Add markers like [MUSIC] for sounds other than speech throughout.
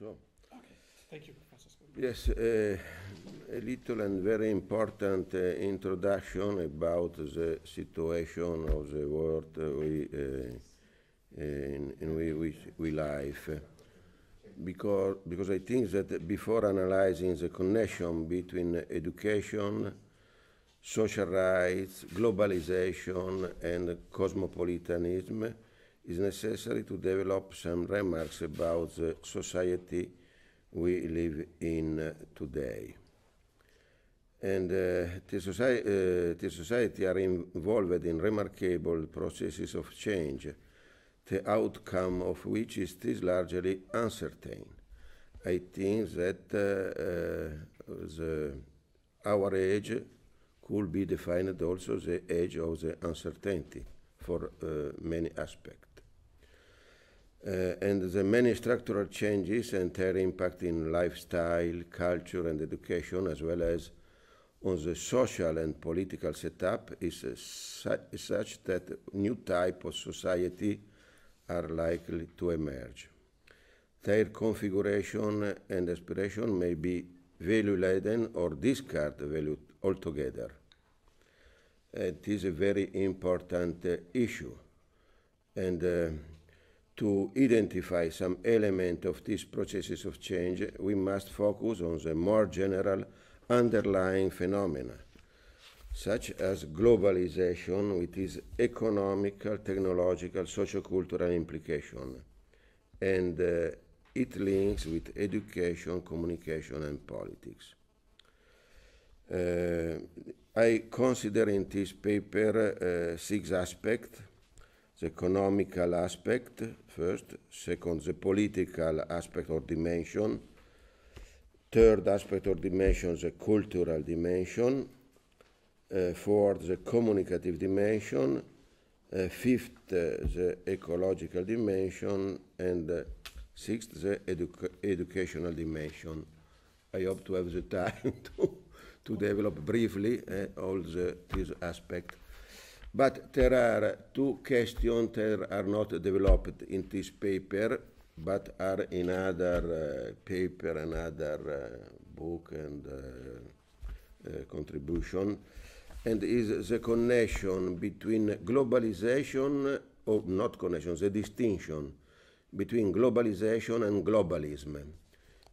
So. Okay. Thank you, Francisco. Yes, uh, a little and very important uh, introduction about the situation of the world we, uh, in, in we, we, we live. Because, because I think that before analyzing the connection between education, social rights, globalization, and cosmopolitanism, it's necessary to develop some remarks about the society we live in uh, today. And uh, the, society, uh, the society are involved in remarkable processes of change, the outcome of which is still largely uncertain. I think that uh, uh the, our age could be defined also the age of the uncertainty for uh, many aspects. Uh, and the many structural changes and their impact in lifestyle, culture, and education, as well as on the social and political setup, is, uh, su- such that new type of society are likely to emerge. Their configuration and aspiration may be value-laden or discard value altogether. It is a very important uh, issue, and uh, to identify some element of these processes of change, we must focus on the more general underlying phenomena, such as globalization with its economical, technological, socio-cultural implication, and uh, it links with education, communication, and politics. Uh, I consider in this paper uh, six aspects the economical aspect first, second, the political aspect or dimension, third aspect or dimension, the cultural dimension, uh, fourth, the communicative dimension, uh, fifth, uh, the ecological dimension, and uh, sixth, the edu educational dimension. I hope to have the [LAUGHS] time to, to develop briefly uh, all the, these aspects. But there are two questions that are not developed in this paper, but are in other uh, paper another uh, book and uh, uh, contribution, and is the connection between globalization, or not connection, the distinction between globalization and globalism.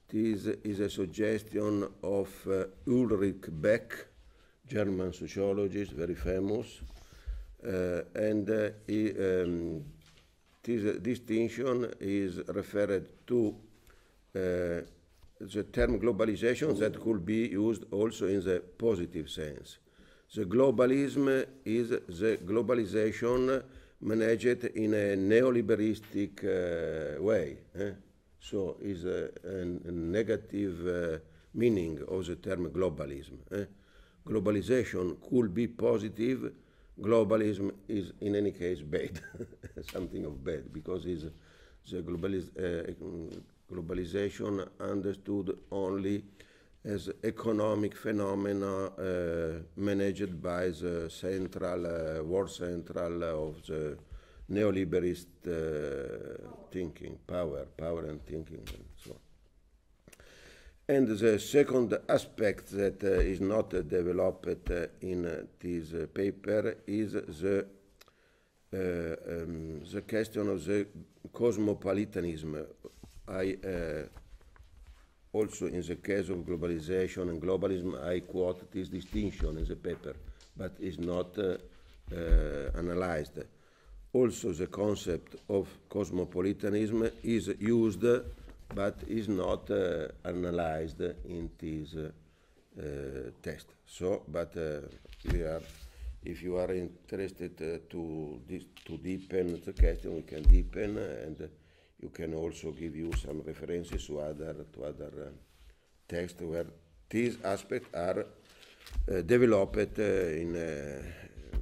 This is a suggestion of uh, Ulrich Beck, German sociologist, very famous, uh, and uh, um, this distinction uh, is referred to the term globalization that could be used also in the positive sense. The globalism is the globalization managed in a neoliberalistic uh, way. Eh? So is a, a, a negative uh, meaning of the term globalism. Eh? Globalization could be positive globalism is in any case bad, [LAUGHS] something of bad, because is the globalis uh, mm, globalization understood only as economic phenomena uh, managed by the central, uh, world central of the neoliberalist uh, thinking, power, power and thinking. And the second aspect that uh, is not uh, developed uh, in uh, this uh, paper is the, uh, um, the question of the cosmopolitanism. I also, in the case of globalization and globalism, I quote this distinction in the paper, but it's not analyzed. Also, the concept of cosmopolitanism is used but is not uh, analyzed in this uh, test. So, but uh, we are, if you are interested to, to deepen the question, we can deepen and you can also give you some references to other, to other texts where these aspects are uh, developed uh, in a um,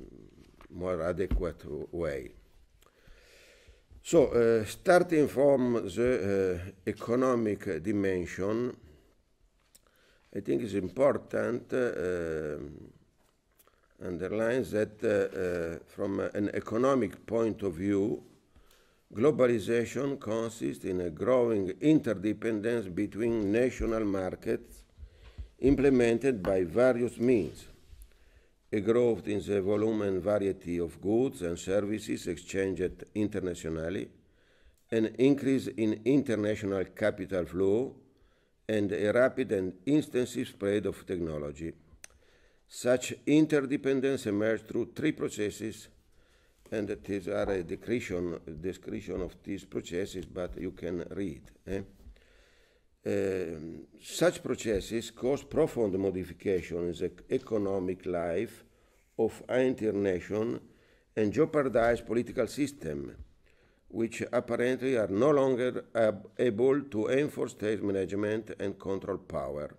more adequate way. So, uh, starting from the uh, economic dimension, I think it's important uh, uh underlines that uh, uh, from an economic point of view, globalization consists in a growing interdependence between national markets implemented by various means a growth in the volume and variety of goods and services exchanged internationally, an increase in international capital flow, and a rapid and intensive spread of technology. Such interdependence emerged through three processes, and these are a description, description of these processes, but you can read. Eh? Ehm, such processes cause profound modification in the economic life of entire nation and jeopardize political system, which apparently are no longer ab- able to enforce state management and control power.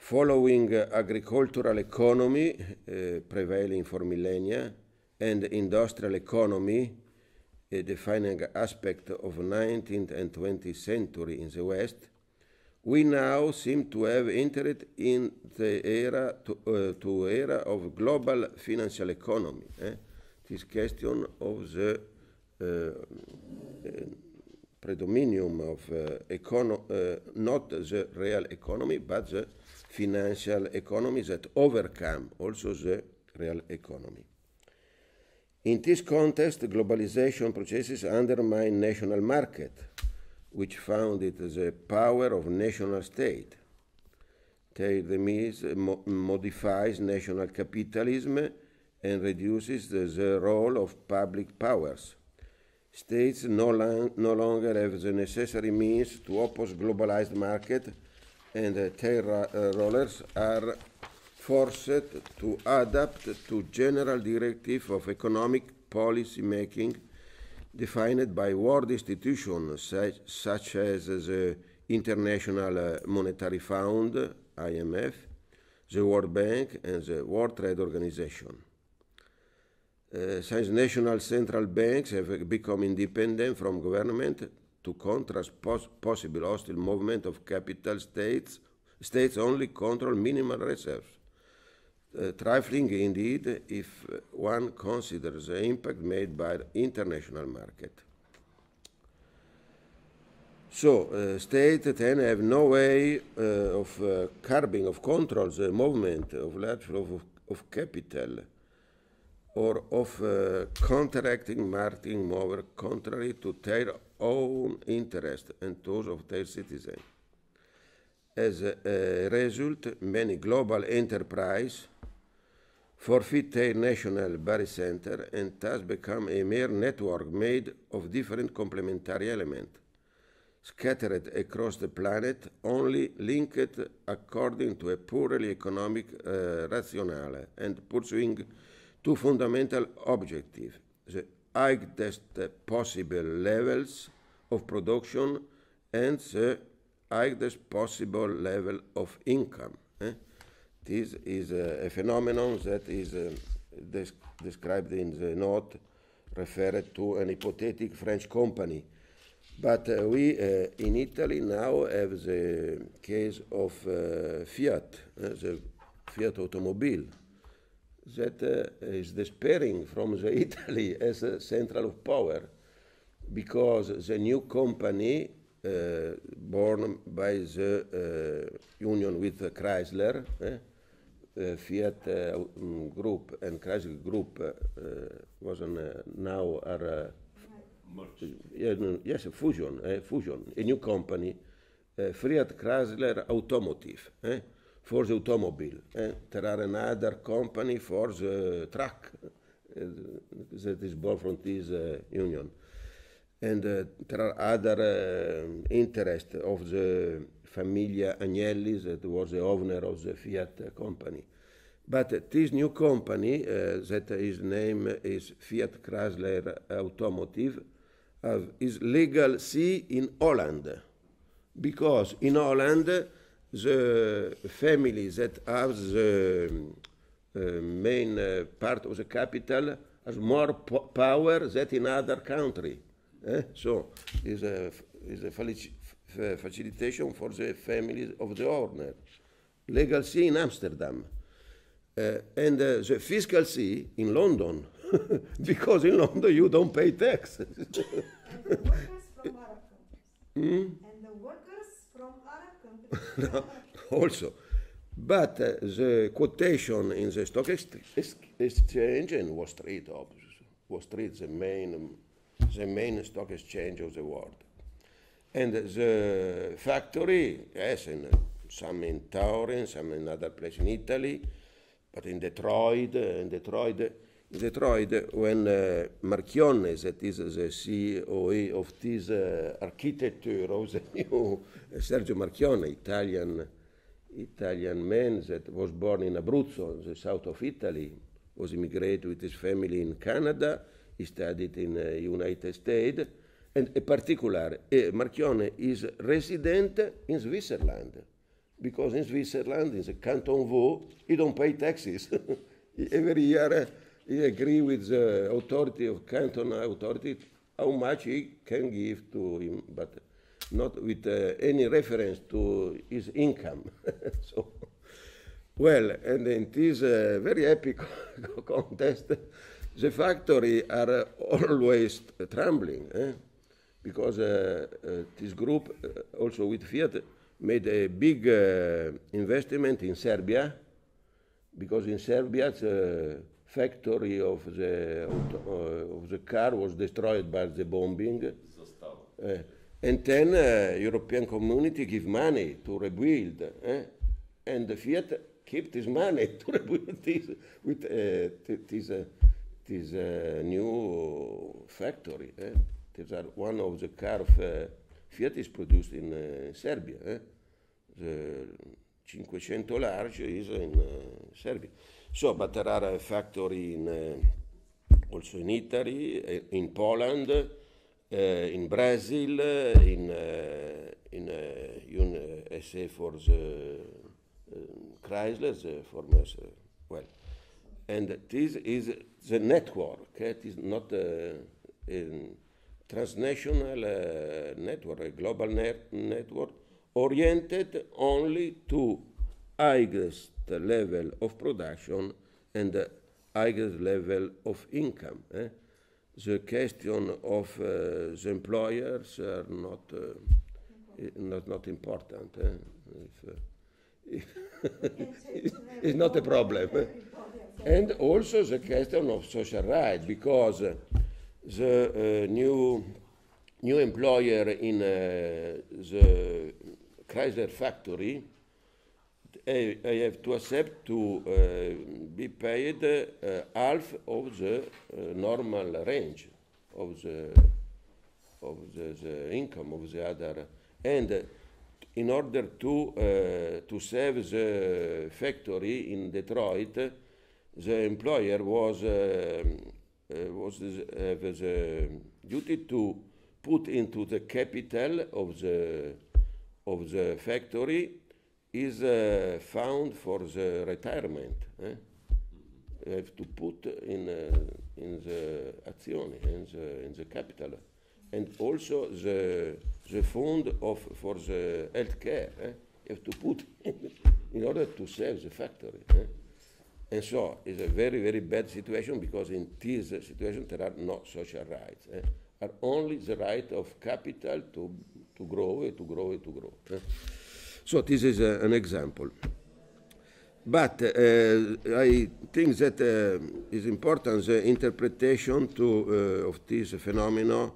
Following uh, agricultural economy uh, prevailing for millennia and industrial economy a defining aspect of 19th and 20th century in the West, we now seem to have entered in the era to, uh, to era of global financial economy. Eh? This question of the uh, uh, predominium of uh, econo- uh, not the real economy, but the financial economy that overcome also the real economy. In this context, globalization processes undermine national market, which found it as a power of national state. Theremis mo- modifies national capitalism and reduces the, the, role of public powers. States no, long, no longer have the necessary means to oppose globalized market and uh, terra uh, rollers are forced to adapt to general directive of economic policy making defined by world institutions such, such as the International Monetary Fund, IMF, the World Bank and the World Trade Organization. Uh, since national central banks have become independent from government to contrast pos possible hostile movement of capital states, states only control minimal reserves. Uh, trifling indeed if one considers the impact made by the international market. So, uh, eh, then have no way uh, of uh, curbing, of control the movement of large flow of, of capital or of uh, counteracting marketing more contrary to their own interest and those of their citizens. As a result, many global enterprises forfeit their national Bari Center and thus become a mere network made of different complementary elements, scattered across the planet, only linked according to a purely economic uh, rationale and pursuing two fundamental objectives the highest possible levels of production and the highest possible level of income. Eh? This is a, a, phenomenon that is uh, des described in the note referred to an hypothetical French company. But uh, we uh, in Italy now have the case of uh, Fiat, eh? the Fiat automobile, that uh, is despairing from the [LAUGHS] Italy as a central of power because the new company uh, born by the uh, union with Chrysler, eh? uh, Fiat um, Group and Chrysler Group was an, now are yes, a fusion, a fusion, a new company, Fiat Chrysler Automotive eh? for the automobile. Eh? There are another company for the truck uh, that is born from this uh, union and uh, there are other uh, um, interests of the Familia Agnelli that was the owner of the Fiat company. But this new company, uh, that his name is Fiat Chrysler Automotive, uh, is legal see in Holland, because in Holland the family that has the uh, main uh, part of the capital has more po- power than in other country. Eh? So it's a, it's a facilitation for the families of the owner. Legal sea in Amsterdam. Uh, and uh, the fiscal sea in London, [LAUGHS] because in London you don't pay taxes. Hmm? and the workers from Arab countries. [LAUGHS] also. But uh, the quotation in the stock ex exchange and Wall Street, obviously, Wall Street, the main the main stock exchange of the world. And the factory, yes, in, some in Turin, some in other place in Italy, but in Detroit, uh, in Detroit, in Detroit, when uh, Marchionne, that is the CEO of this uh, architecture of the [LAUGHS] new uh, Sergio Marchionne, Italian, Italian man that was born in Abruzzo, the south of Italy, was immigrated with his family in Canada, he studied in uh, United States, and in particular, uh, Marchione is resident in Switzerland, because in Switzerland, in the Canton Vaud, he don't pay taxes. [LAUGHS] Every year, uh, he agree with the authority of canton authority how much he can give to him, but not with uh, any reference to his income. [LAUGHS] so, well, and in this very epic [LAUGHS] contest the factory are always trembling eh? because uh, uh, this group uh, also with Fiat made a big uh, investment in Serbia because in Serbia the uh, factory of the uh, of the car was destroyed by the bombing. Eh, and then European community give money to rebuild, eh? and the Fiat keep this money [LAUGHS] to rebuild this with this. It is a new factory. Eh? It is one of the cars uh, eh, Fiat is produced in uh, Serbia. Eh? The 500 large is in uh, Serbia. So, but there are a factory in also in Italy, in Poland, in Brazil, in in un essay for the Chrysler, the former well, and this is the network. Eh? It is not a, a transnational uh, network, a global net network, oriented only to highest level of production and the highest level of income. Eh? The question of uh, the employers are not, uh, not, not important. Eh? If, [LAUGHS] it's not a problem and also the question of social rights, because the uh, new, new employer in uh, the Chrysler factory, I, I, have to accept to uh, be paid uh, half of the uh, normal range of the of the, the, income of the other, and in order to uh, to save the factory in Detroit the employer was, um, uh, was the duty to put into the capital of the, of the factory is uh, found for the retirement. Eh? You have to put in, uh, in the azione, in the, in the capital. And also the, the fund of, for the healthcare. Eh? You have to put [LAUGHS] in order to save the factory. Eh? And so it's a very, very bad situation because in this situation there are no social rights. Eh? Are only the right of capital to, to grow, to grow, to grow. Eh? So this is eh, an example. But uh, I think that uh, eh, is important the interpretation to, uh, of this phenomenon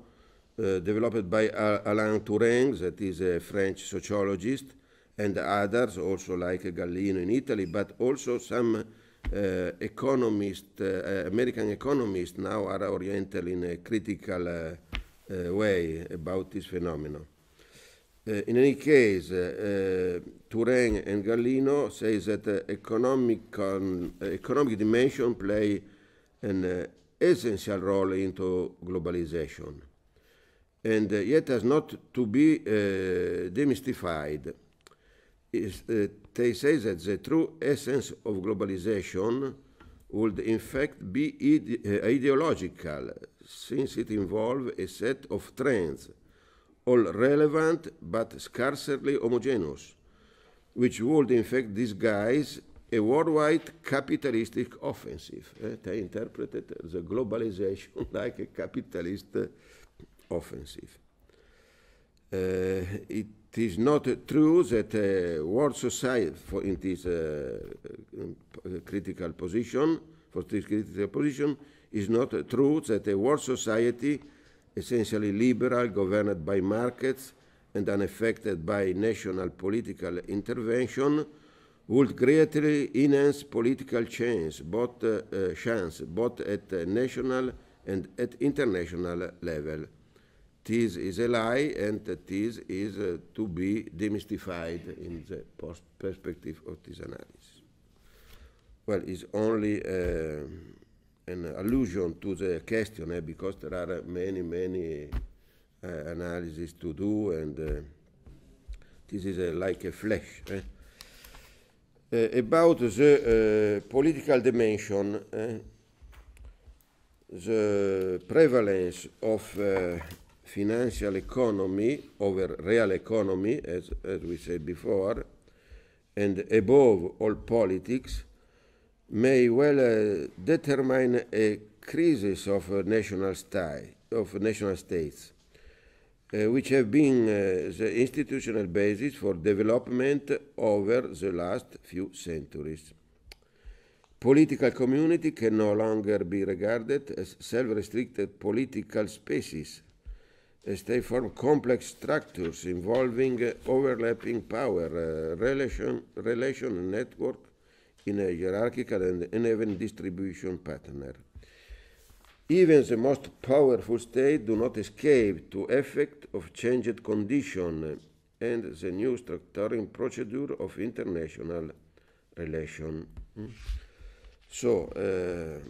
developed by Alain Touraine, that is a French sociologist, and others, also like Gallino in Italy, but also some uh, economists, uh, American economists now are oriented in a critical uh, uh way about this phenomenon. Uh, in any case, uh, Turing and Gallino say that economic, um, economic dimension play an essential role into globalization and yet has not to be demystified is, uh, they say that the true essence of globalization would in fact be ide uh, ideological, since it involves a set of trends, all relevant but scarcely homogeneous, which would in fact disguise a worldwide capitalistic offensive. Eh, they interpreted the globalization [LAUGHS] like a capitalist uh, offensive. Uh, it is not true that uh, world society for in this uh, uh, critical position, for this critical position, is not true that a world society, essentially liberal, governed by markets and unaffected by national political intervention, would greatly enhance political change, both uh, chance, both at national and at international level. This is a lie and this is uh, to be demystified in the post perspective of this analysis. Well, it's only uh, an allusion to the question eh, because there are uh, many, many uh, analyses to do and uh, this is uh, like a flash. Eh? about the political dimension, eh, the prevalence of financial economy over real economy, as, as we said before, and above all politics, may well uh, determine a crisis of uh, national, sty- of national states, uh, which have been uh, the institutional basis for development over the last few centuries. Political community can no longer be regarded as self-restricted political species as they form complex structures involving uh, overlapping power, uh, relation, relation network in a hierarchical and uneven distribution pattern. Even the most powerful state do not escape to effect of changed condition uh, and the new structuring procedure of international relation. Mm. So uh,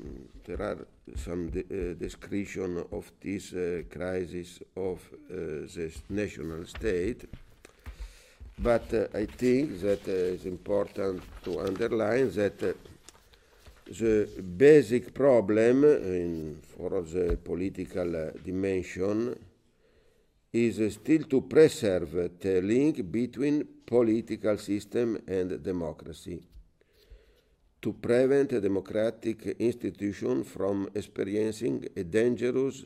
there are some de uh, description of this uh, crisis of the national state, but I think that it's important to underline that the basic problem in, for the political uh, dimension is uh, still to preserve the link between political system and democracy to prevent a democratic institution from experiencing a dangerous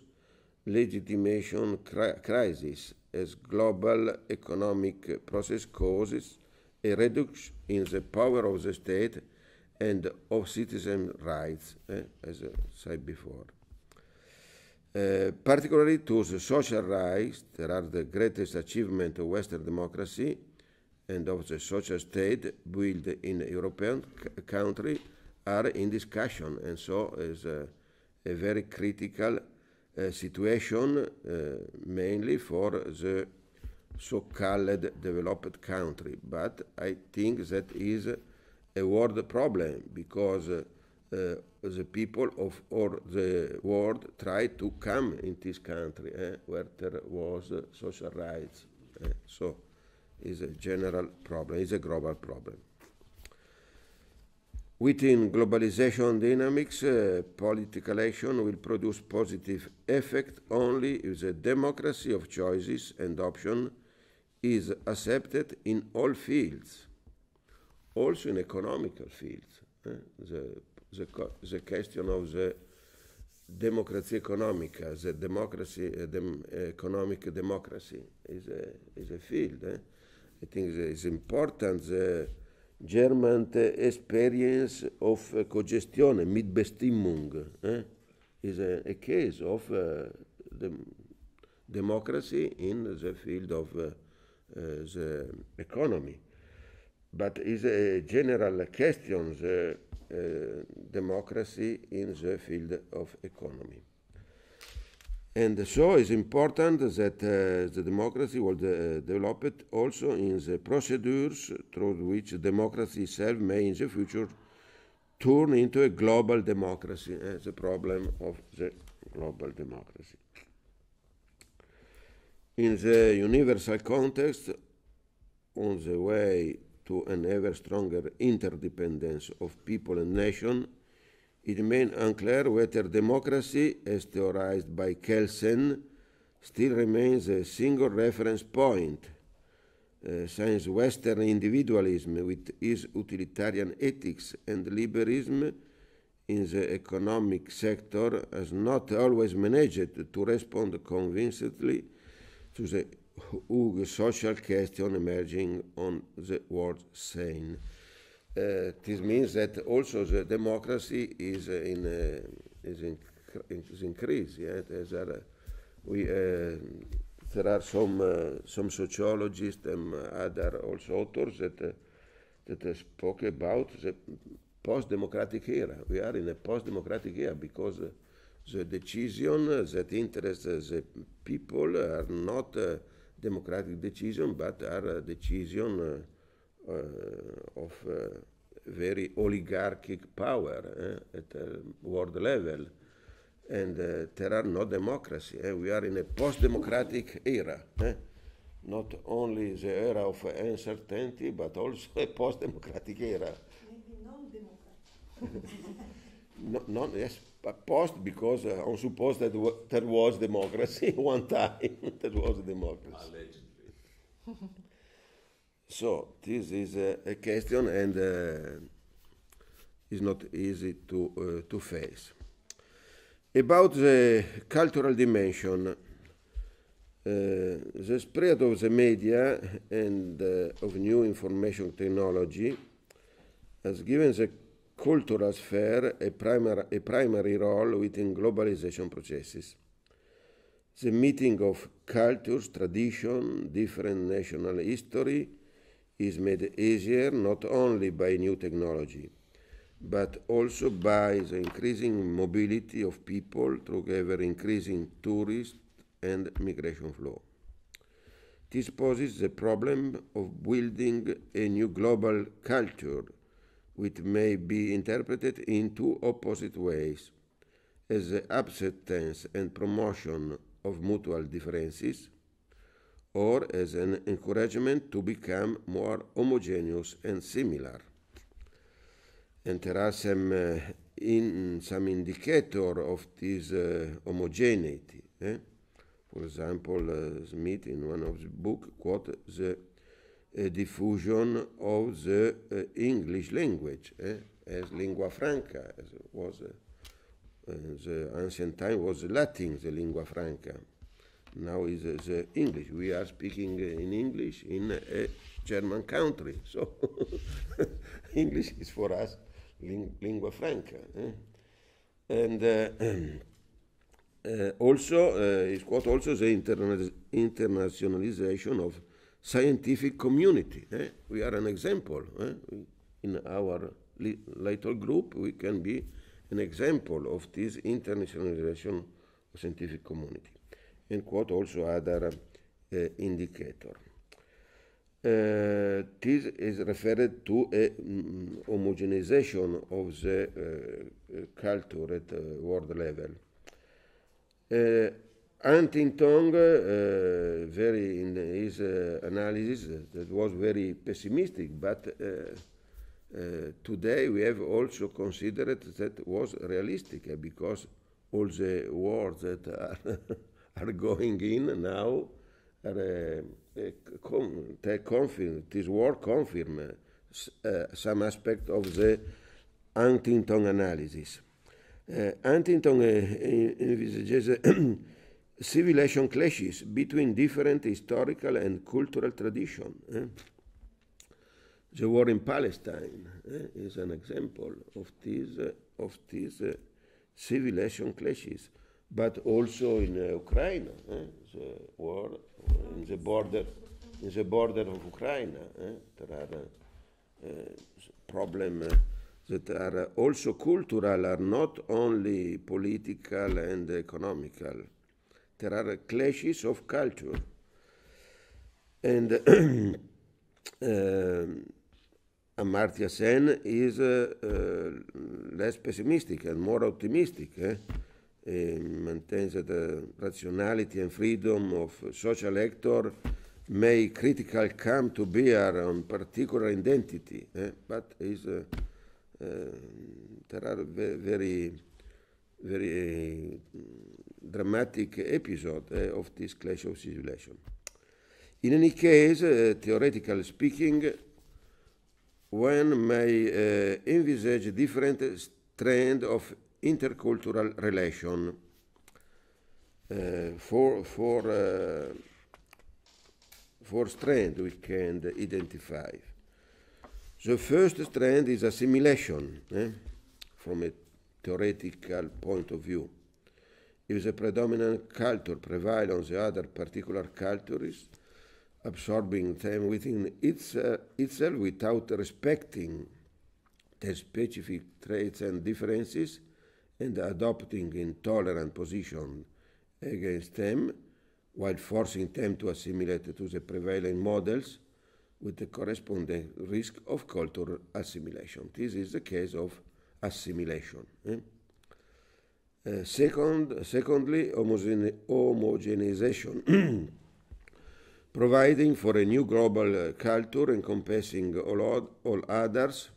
legitimation cri crisis as global economic process causes a reduction in the power of the state and of citizen rights, eh, as I said before. Uh, particularly to the social rights that are the greatest achievement of Western democracy, and of the social state built in European country are in discussion, and so is a, a very critical uh, situation, uh, mainly for the so-called developed country. But I think that is a world problem because uh, the people of all the world try to come in this country eh, where there was social rights. Eh? So is a general problem, is a global problem. Within globalization dynamics, uh, political action will produce positive effect only if the democracy of choices and option is accepted in all fields, also in economical fields. Eh? The, the, the question of the democracy economica, uh, the democracy, uh, dem, economic democracy is a, is a field. Eh? I think it's important the uh, German uh, experience of uh, Cogestione, Mitbestimmung, eh, is a, a, case of uh, the democracy in the field of uh, uh, the economy. But is a general question the democracy in the field of economy. And so it's important that uh, the democracy will de uh, develop it also in the procedures through which democracy itself may in the future turn into a global democracy, uh, the problem of the global democracy. In the universal context, on the way to an ever stronger interdependence of people and nation, it remains unclear whether democracy, as theorized by Kelsen, still remains a single reference point, uh, since Western individualism with its utilitarian ethics and liberalism in the economic sector has not always managed to respond convincingly to the huge social question emerging on the world scene. Uh, this means that also the democracy is uh, uh, in is, in, is increased. Yeah, there, we there are some some sociologists and other also authors that that spoke about the post-democratic era. We are in a post-democratic era because the decision that interests the people are not democratic decision, but are a decision uh, of uh, very oligarchic power eh, at the world level. And uh, there are no democracy. Eh. We are in a post-democratic era. Eh. Not only the era of uncertainty, but also a post-democratic era. Maybe non-democratic. [LAUGHS] no, non, yes, post because uh, on suppose that there was democracy [LAUGHS] one time. there was democracy. Allegedly. [LAUGHS] So this is a, a question and uh, is not easy to, uh, to face. About the cultural dimension, uh, the spread of the media and uh, of new information technology has given the cultural sphere a, primar a primary role within globalization processes. The meeting of cultures, tradition, different national history, is made easier not only by new technology, but also by the increasing mobility of people through ever increasing tourist and migration flow. This poses the problem of building a new global culture, which may be interpreted in two opposite ways as the acceptance and promotion of mutual differences or as an encouragement to become more homogeneous and similar. And there are some, uh, in, some indicator of this uh, homogeneity. Eh? For example, uh, Smith in one of the book quote the diffusion of the English language eh? as lingua franca, as was the ancient time was Latin, the lingua franca. Now is uh, English. We are speaking uh, in English in a German country. [LAUGHS] So [LAUGHS] English is for us ling lingua franca. Eh? And uh, [CLEARS THROAT] uh, also, it's quote also the interna internationalization of scientific community. Eh? We are an example. Eh? In our little group, we can be an example of this internationalization of scientific community and quote also other uh, indicator. Uh, this is referred to a mm, homogenization of the uh, culture at uh, world level. Uh, Huntington, uh, very in his analysis, that was very pessimistic, but today we have also considered that was realistic because all the wars that are [LAUGHS] are going in now, are, eh, eh, com they confirm, this war confirm eh, some aspect of the Huntington analysis. Huntington envisages civilization [CLEARS THROAT] clashes between different historical and cultural traditions. The war in Palestine is an example of these, uh, of these uh, civilization clashes but also in uh, Ukraine, eh? the war in the border, in the border of Ukraine, eh? there are uh, uh problems uh, that are also cultural, are not only political and economical. There are clashes of culture, and. [CLEARS THROAT] Um, Amartya Sen is uh, uh, less pessimistic and more optimistic. Eh? Eh, maintains that the rationality and freedom of social actor may critical come to bear on particular identity, eh? but is uh, uh, there are very very uh, dramatic episode of this clash of civilization. In any case, theoretically speaking, one may envisage different trend of intercultural relation uh, for for uh, for strand we can identify. The first strand is assimilation eh? from a theoretical point of view. If the predominant culture prevails on the other particular cultures, absorbing them within its, uh, itself without respecting the specific traits and differences, and adopting intolerant position against them, while forcing them to assimilate to the prevailing models with the corresponding risk of cultural assimilation. This is the case of assimilation. Eh? Uh, second, secondly, homogene homogenization, [CLEARS THROAT] providing for a new global uh, culture encompassing all, all others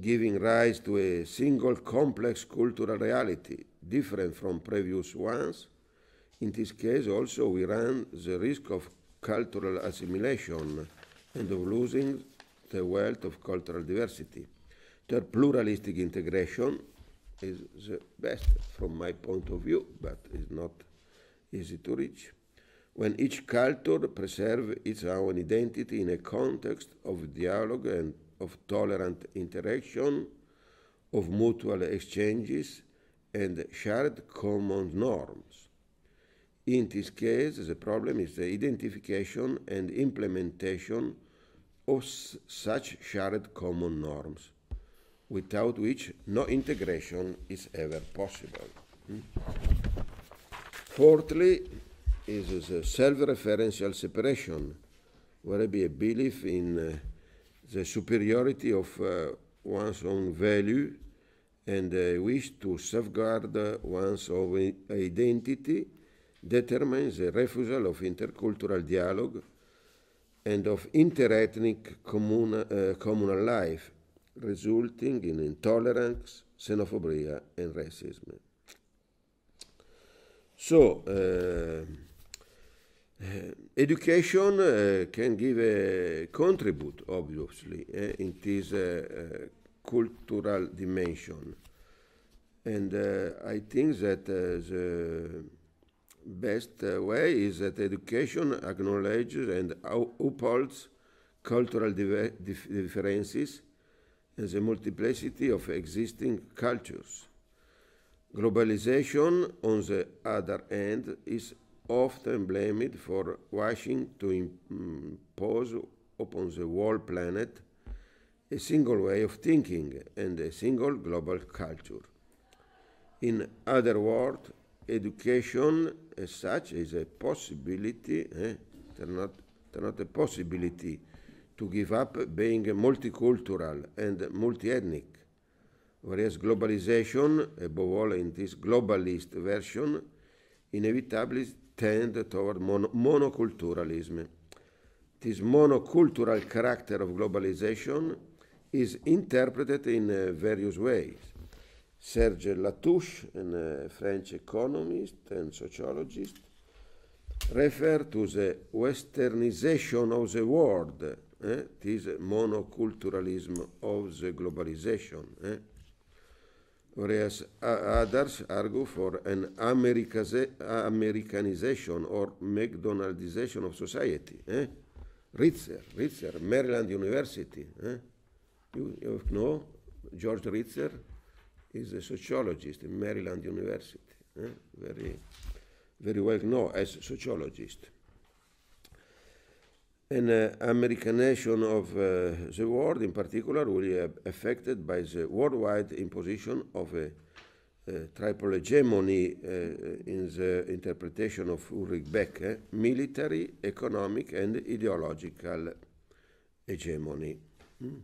giving rise to a single complex cultural reality different from previous ones. In this case, also, we run the risk of cultural assimilation and of losing the wealth of cultural diversity. The pluralistic integration is the best from my point of view, but is not easy to reach. When each culture preserves its own identity in a context of dialogue and of tolerant interaction, of mutual exchanges, and shared common norms. In this case, the problem is the identification and implementation of such shared common norms, without which no integration is ever possible. Hmm? Fourthly, is the self-referential separation, where be a belief in uh, the superiority of uh, one's own value and the wish to safeguard one's own identity determines the refusal of intercultural dialogue and of interethnic commun, uh, communal life, resulting in intolerance, xenophobia, and racism. So, uh, Eh, education eh, can give a contribute, obviously, eh, in this cultural dimension. And I think that the best way is that education acknowledges and upholds cultural differences and the multiplicity of existing cultures. Globalization, on the other hand, is often blamed for wishing to impose upon the whole planet a single way of thinking and a single global culture. In other words, education as such is a possibility, eh, they're not, they're not a possibility to give up being multicultural and multi-ethnic, whereas globalization, above all in this globalist version, inevitably tend toward mon- monoculturalism. This monocultural character of globalization is interpreted in uh, various ways. Serge Latouche, a uh, French economist and sociologist, referred to the westernization of the world, eh? this monoculturalism of the globalization. Eh? whereas others argue for an Americanization or McDonaldization of society. Eh? Ritzer, Ritzer, Maryland University. Eh? You, you, know, George Ritzer is a sociologist in Maryland University, eh? very, very well known as sociologist. An uh, American nation of uh, the world, in particular, will be uh, affected by the worldwide imposition of a uh, triple hegemony uh, in the interpretation of Ulrich Beck, eh? military, economic, and ideological hegemony. Mm.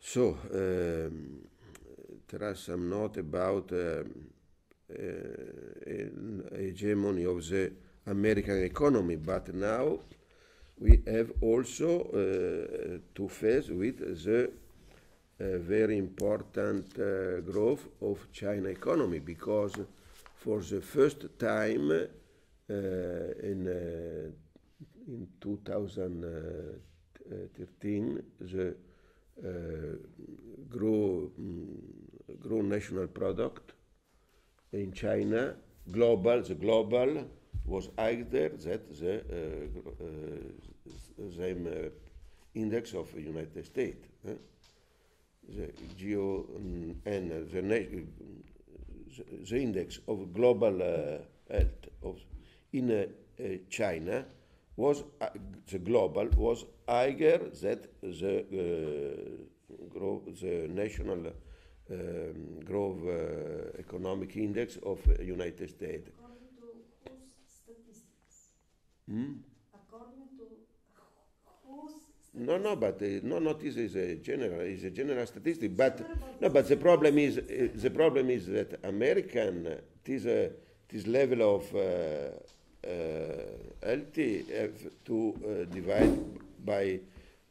So, um, there are some notes about um, uh, hegemony of the American economy, but now we have also uh, to face with the uh, very important uh, growth of China economy because for the first time uh, in uh, in 2013 the uh, grow mm, grow national product in China global the global was either that uh, the uh, same uh, index of United States, eh? the geo and the, the index of global health of in China was uh, the global was higher than the uh, the national um, growth uh, economic index of United States Hmm? According to whose no, no, but uh, no, not this is a general, is a general statistic. But no, but the problem is uh, the problem is that American uh, this uh, this level of uh, uh, LTF to divide by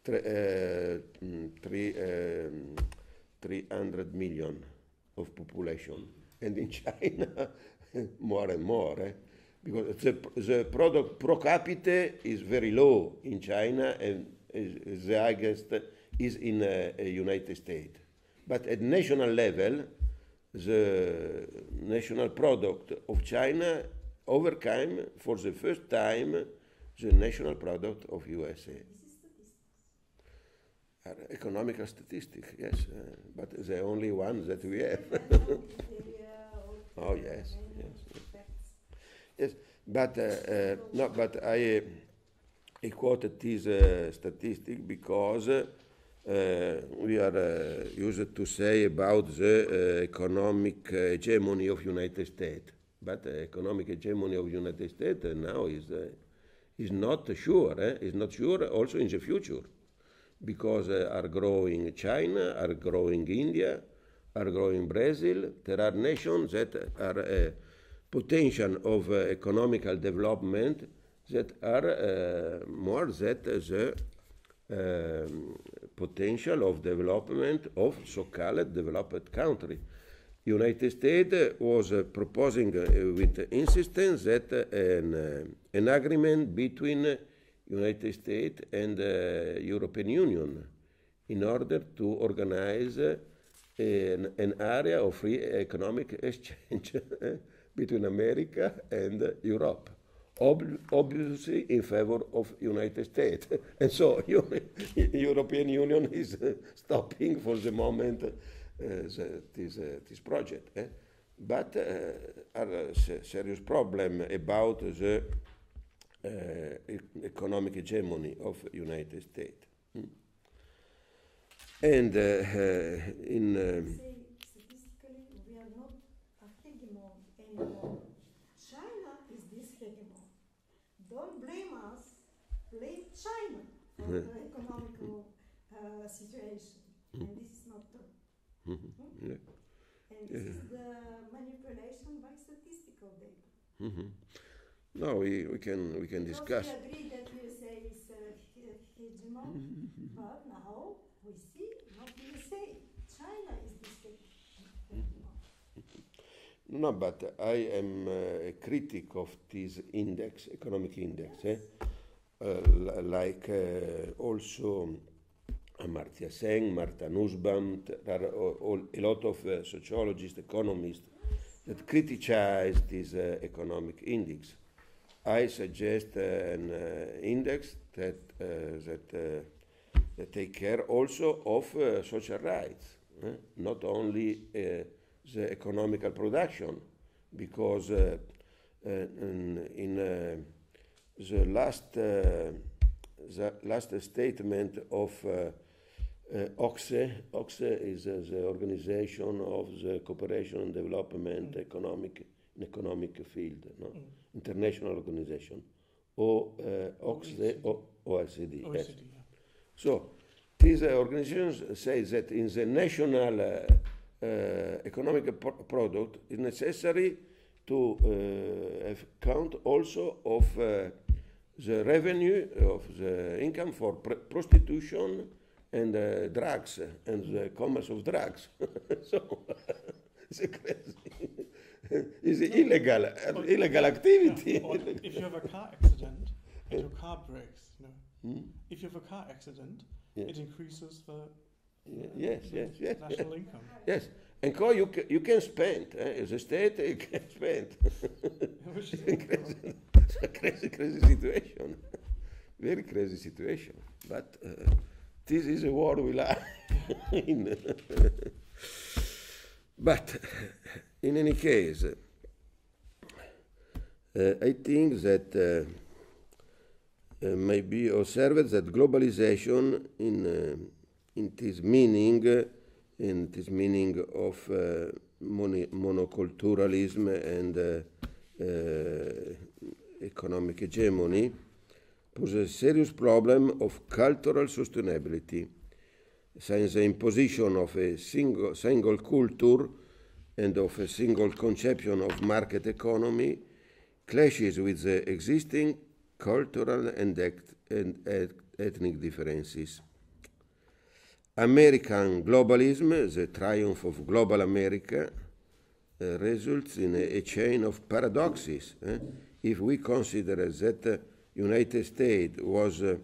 mm, three um, three hundred million of population, and in [LAUGHS] China more and more. Eh? because the, the product pro capita is very low in China and is, is the highest is in the uh, uh, United States. But at national level, the national product of China overcame for the first time the national product of USA. Are economical statistic, yes, uh, but the only one that we have. [LAUGHS] oh yes, yes. Yes, but uh, uh, no, but I, uh, I quoted this uh, statistic because uh, we are used to say about the economic hegemony of United States. But economic hegemony of United States now is, is not sure, eh? is not sure also in the future because uh, are growing China, are growing India, are growing Brazil. There are nations that are uh, potential of uh, economical development that are uh, more than the um, potential of development of so-called developed country. United States was uh, proposing with insistence that an, an agreement between United States and European Union in order to organize an, an area of free economic [LAUGHS] exchange eh? between America and Europe, ob- obviously in favor of United States. [LAUGHS] and so [LAUGHS] European Union is uh, stopping for the moment uh, the, this, uh, this project. Eh? But uh, a uh, serious problem about the uh, economic hegemony of United States. Hmm? And uh, in anymore. China is this hegemon. Don't blame us, blame China for the economical uh, situation. Mm-hmm. And this is not true. Mm -hmm. yeah. And this yeah. is the manipulation by statistical data. Mm-hmm. No, we, we can we can because discuss. We agree that USA is uh, hegemon, but now we see what you say. China is no, but I am uh, a critic of this index, economic index, eh? Uh, like uh, also Amartya Sen, Marta Nussbaum, there are all, all, a lot of uh, sociologists, economists that criticize this uh, economic index. I suggest uh, an index that, that, that take care also of social rights, eh? not only the economical production because uh, uh, in, uh, the last uh, the last statement of uh, uh, OXE, OXE is the organization of the cooperation and development mm. economic in economic field, no? mm. international organization, o, OXE, o, OECD. OECD yes. yeah. So these organizations say that in the national Eh, economic pro product is necessary to eh, have count also of eh, the revenue of the income for prostitution and uh, drugs and the commerce of drugs. [LAUGHS] so it's [LAUGHS] crazy. it's [LAUGHS] no, illegal, illegal activity. Yeah, if you have a car accident and your car breaks, you know, hmm? if you have a car accident, yeah. it increases the yes, yes, yes. National yes. income. Yes. And co, you, ca- you can spend. Eh? As a state, you can spend. [LAUGHS] [LAUGHS] It's a crazy, crazy situation. Very crazy situation. But uh, this is a world we live [LAUGHS] in. but in any case, uh, I think that. Uh, uh, may be observed that globalization in uh, in this meaning, in this meaning of uh, monoculturalism and uh, uh, economic hegemony, pose a serious problem of cultural sustainability, since the imposition of a single, single culture and of a single conception of market economy clashes with the existing cultural and, and ethnic differences. American globalism, the triumph of global America, uh, results in a, a, chain of paradoxes. Eh? If we consider that the uh, United States was uh,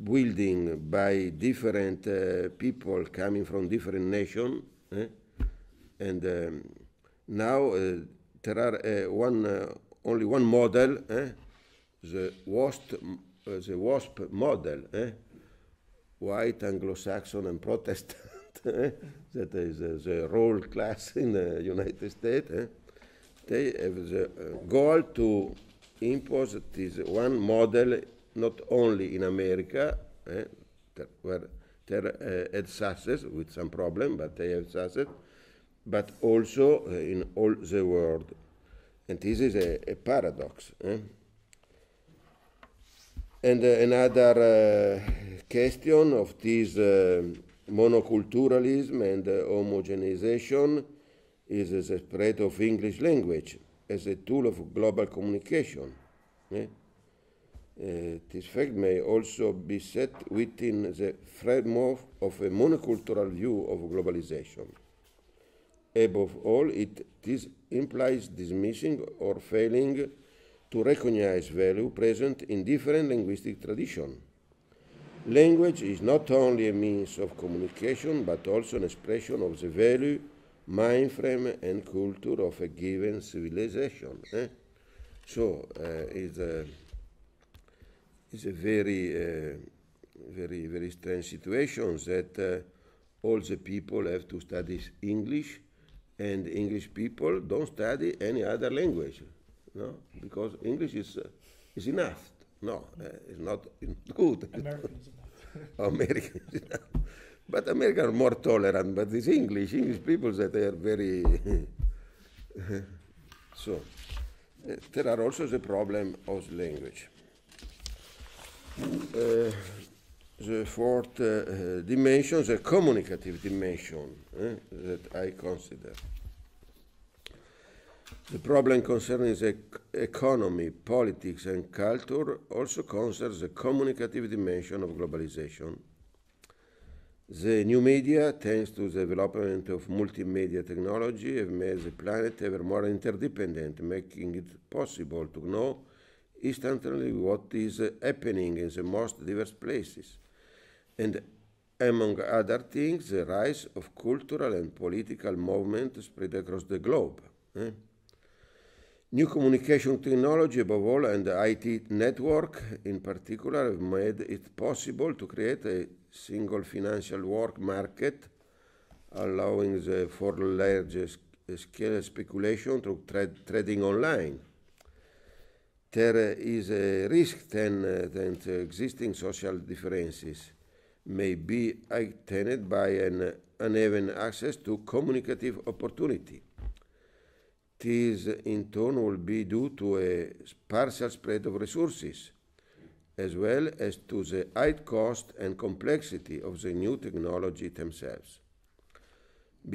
building by different uh, people coming from different nations, eh? and um, now uh, there are uh, one, uh, only one model, eh? the WASP, the WASP model, eh? white, Anglo-Saxon, and Protestant. That is uh, the role class in the United States. Eh? They have the uh, goal to impose this one model not only in America, eh? Ter where they uh, had success with some problem, but they have success, but also uh, in all the world. And this is a, a paradox. Eh? And uh, another uh, question of this uh, monoculturalism and homogenization is the spread of English language as a tool of global communication. Eh? Uh, this fact may also be set within the framework of a monocultural view of globalization. Above all, it this implies dismissing or failing to recognize value present in different linguistic traditions. Language is not only a means of communication, but also an expression of the value, mind frame, and culture of a given civilization. Eh? So uh, it's, a, it's a very, uh, very, very strange situation that uh, all the people have to study English, and English people don't study any other language no? because English is, uh, is enough. No, uh, it's, not, good. American is enough. [LAUGHS] American is enough. But Americans are more tolerant, but these English, English people that they are very. [LAUGHS] so, uh, there are also the problem of language. Uh, the fourth uh, dimension, the communicative dimension eh, that I consider. The problem concerning the economy, politics, and culture also concerns the communicative dimension of globalization. The new media, thanks to the development of multimedia technology, have made the planet ever more interdependent, making it possible to know instantly what is happening in the most diverse places. And among other things, the rise of cultural and political movements spread across the globe. Eh? New communication technology above all and the IT network in particular have made it possible to create a single financial work market allowing the for large scale speculation through tra trading online. There is a risk then that existing social differences may be heightened by an uneven access to communicative opportunity this in turn will be due to a partial spread of resources, as well as to the high cost and complexity of the new technology themselves.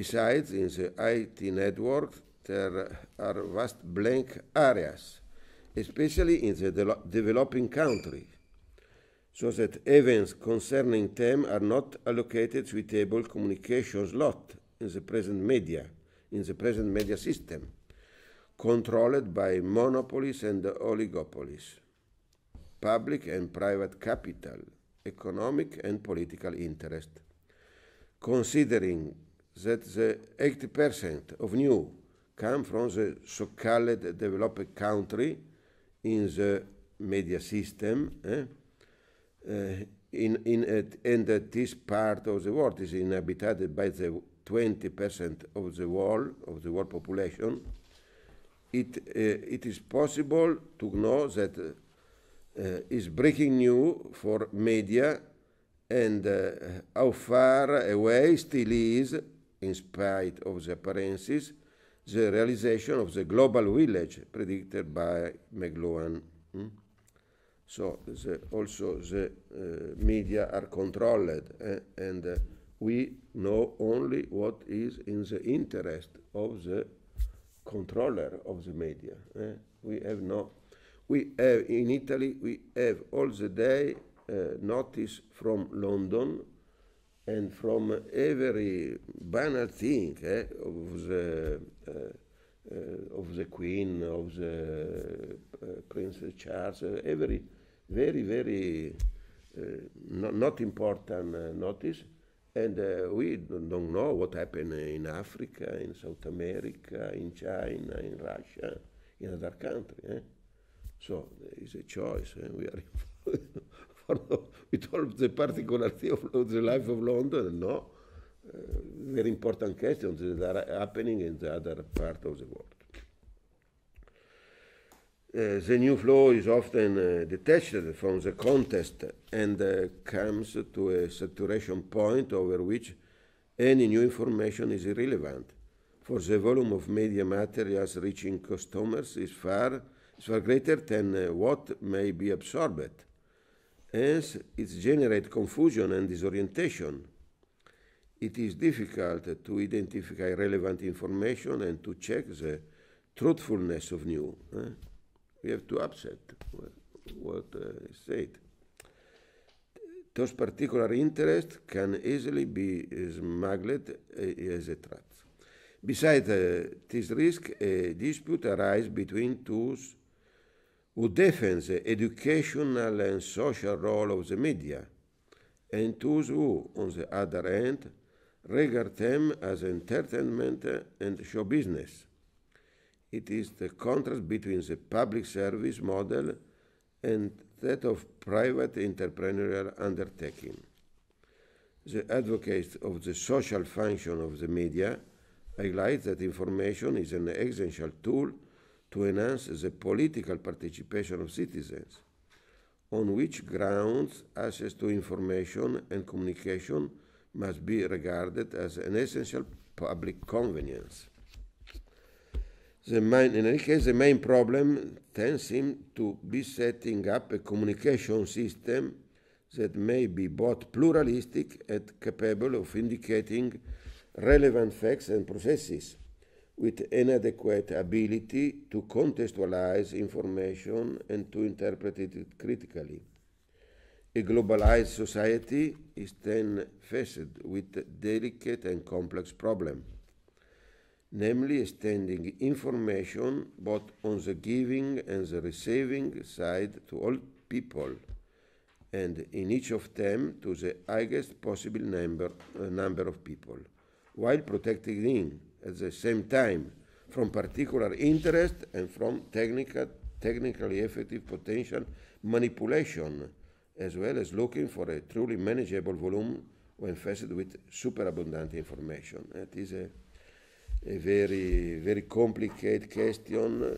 Besides, in the IT network, there are vast blank areas, especially in the de developing countries, so that events concerning them are not allocated to table communication slot in the present media, in the present media system controlled by monopolies and oligopolies, public and private capital, economic and political interest. Considering that the 80% of new come from the so-called developed country in the media system, eh? uh, in, in and that this part of the world is inhabited by the 20% of the world, of the world population, it, uh, it is possible to know that uh, eh, is breaking news for media and uh, how far away still is, in spite of the appearances, the realization of the global village predicted by McLuhan. Hmm? So the, also the uh, media are controlled eh? and we know only what is in the interest of the controller of the media. Eh? We have no, we have in Italy, we have all the day uh, notice from London and from every banal thing eh, of the. Uh, uh, of the Queen, of the Prince Charles, every very, very not important notice, and uh, we don't know what happened in Africa, in South America, in China, in Russia, in other countries. Eh? So it's a choice. Eh? We are [LAUGHS] with all the particularity of, of the life of London, no. Uh, very important questions that are happening in the other part of the world. Uh, the new flow is often uh, detached from the contest and uh, comes to a saturation point over which any new information is irrelevant, for the volume of media materials reaching customers is far, is far greater than uh, what may be absorbed. Hence, it generates confusion and disorientation. It is difficult to identify relevant information and to check the truthfulness of new. Eh? we have to upset what uh, is said. Those particular interests can easily be smuggled uh, as a trap. Besides uh, this risk, a uh, dispute arises between those who defend the educational and social role of the media, and those who, on the other hand, regard them as entertainment and show business. It is the contrast between the public service model and that of private entrepreneurial undertaking. The advocates of the social function of the media highlight that information is an essential tool to enhance the political participation of citizens, on which grounds access to information and communication must be regarded as an essential public convenience. The main, in any case, the main problem then seems to be setting up a communication system that may be both pluralistic and capable of indicating relevant facts and processes with inadequate adequate ability to contextualize information and to interpret it critically. A globalized society is then faced with a delicate and complex problem namely extending information both on the giving and the receiving side to all people, and in each of them to the highest possible number, uh, number of people, while protecting them at the same time from particular interest and from technical, technically effective potential manipulation, as well as looking for a truly manageable volume when faced with superabundant information. That is a a very, very complicated question.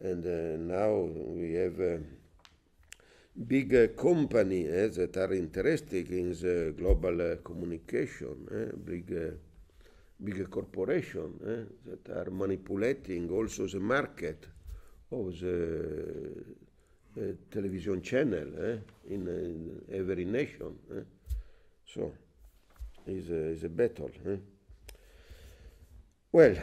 And uh, now we have uh, big uh, company eh, that are interested in the global uh, communication, eh, big, uh, big corporation eh, that are manipulating also the market of the uh, television channel eh, in, in, every nation. Eh. So is a, it's a battle. Eh. Well,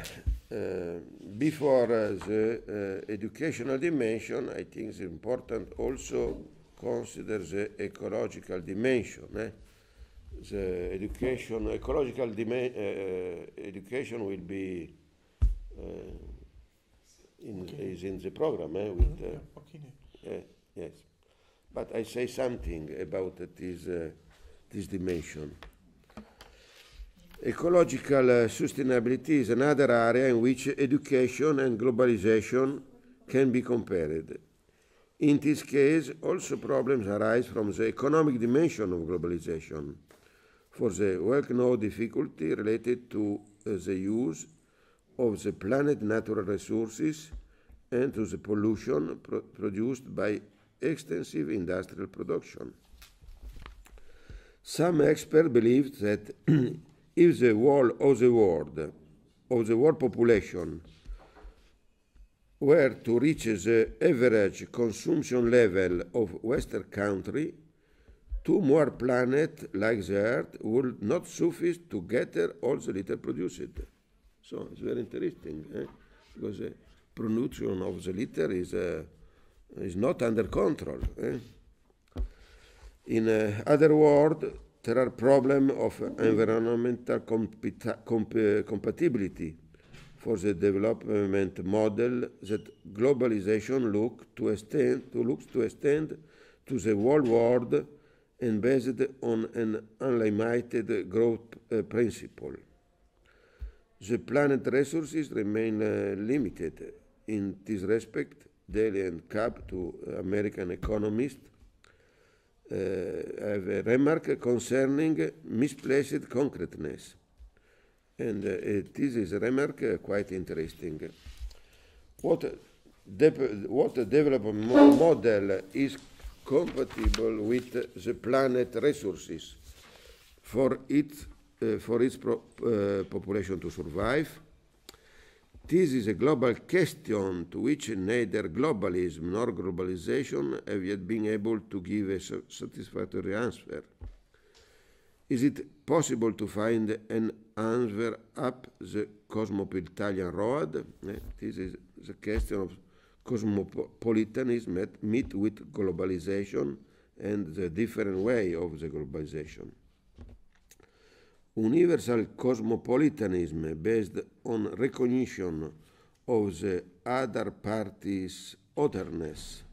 uh, before uh, the uh, educational dimension, I think it's important also consider the ecological dimension. Eh? The education, ecological education will be in, okay. is in the program eh, with, uh, uh, yes but i say something about uh, this, this dimension Ecological sustainability is another area in which education and globalization can be compared. In this case, also problems arise from the economic dimension of globalization, for the well-known difficulty related to uh, the use of the planet natural resources and to the pollution pro produced by extensive industrial production. Some experts believe that [CLEARS THROAT] if the whole of the world, of the world population, were to reach the average consumption level of Western country, two more planets like the Earth would not suffice to gather all the litter produced. So it's very interesting, eh? because the production of the litter is, uh, is not under control. Eh? In uh, other words, there are problems of environmental comp compatibility for the development model that globalization look to extend, to looks to extend to the whole world and based on an unlimited growth uh, principle. The planet resources remain uh, limited. In this respect, Daly and Cab, two American economists, uh, have a remark concerning misplaced concreteness. And uh, it, this is a remark uh, quite interesting. What, de- what development model is compatible with the planet resources for, it, for its pro- population to survive? This is a global question to which neither globalism nor globalization have yet been able to give a satisfactory answer. Is it possible to find an answer up the cosmopolitan road? Eh, this is the question of cosmopolitanism met, meet with globalization and the different way of the globalization universal cosmopolitanism based on recognition of the other party's otherness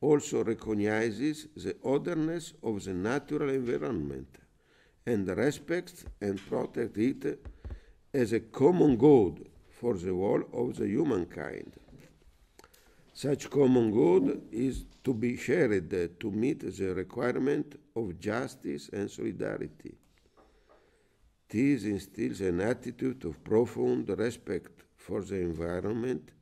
also recognizes the otherness of the natural environment and respects and protects it as a common good for the whole of the humankind. Such common good is to be shared to meet the requirement of justice and solidarity this instills an attitude of profound respect for the environment,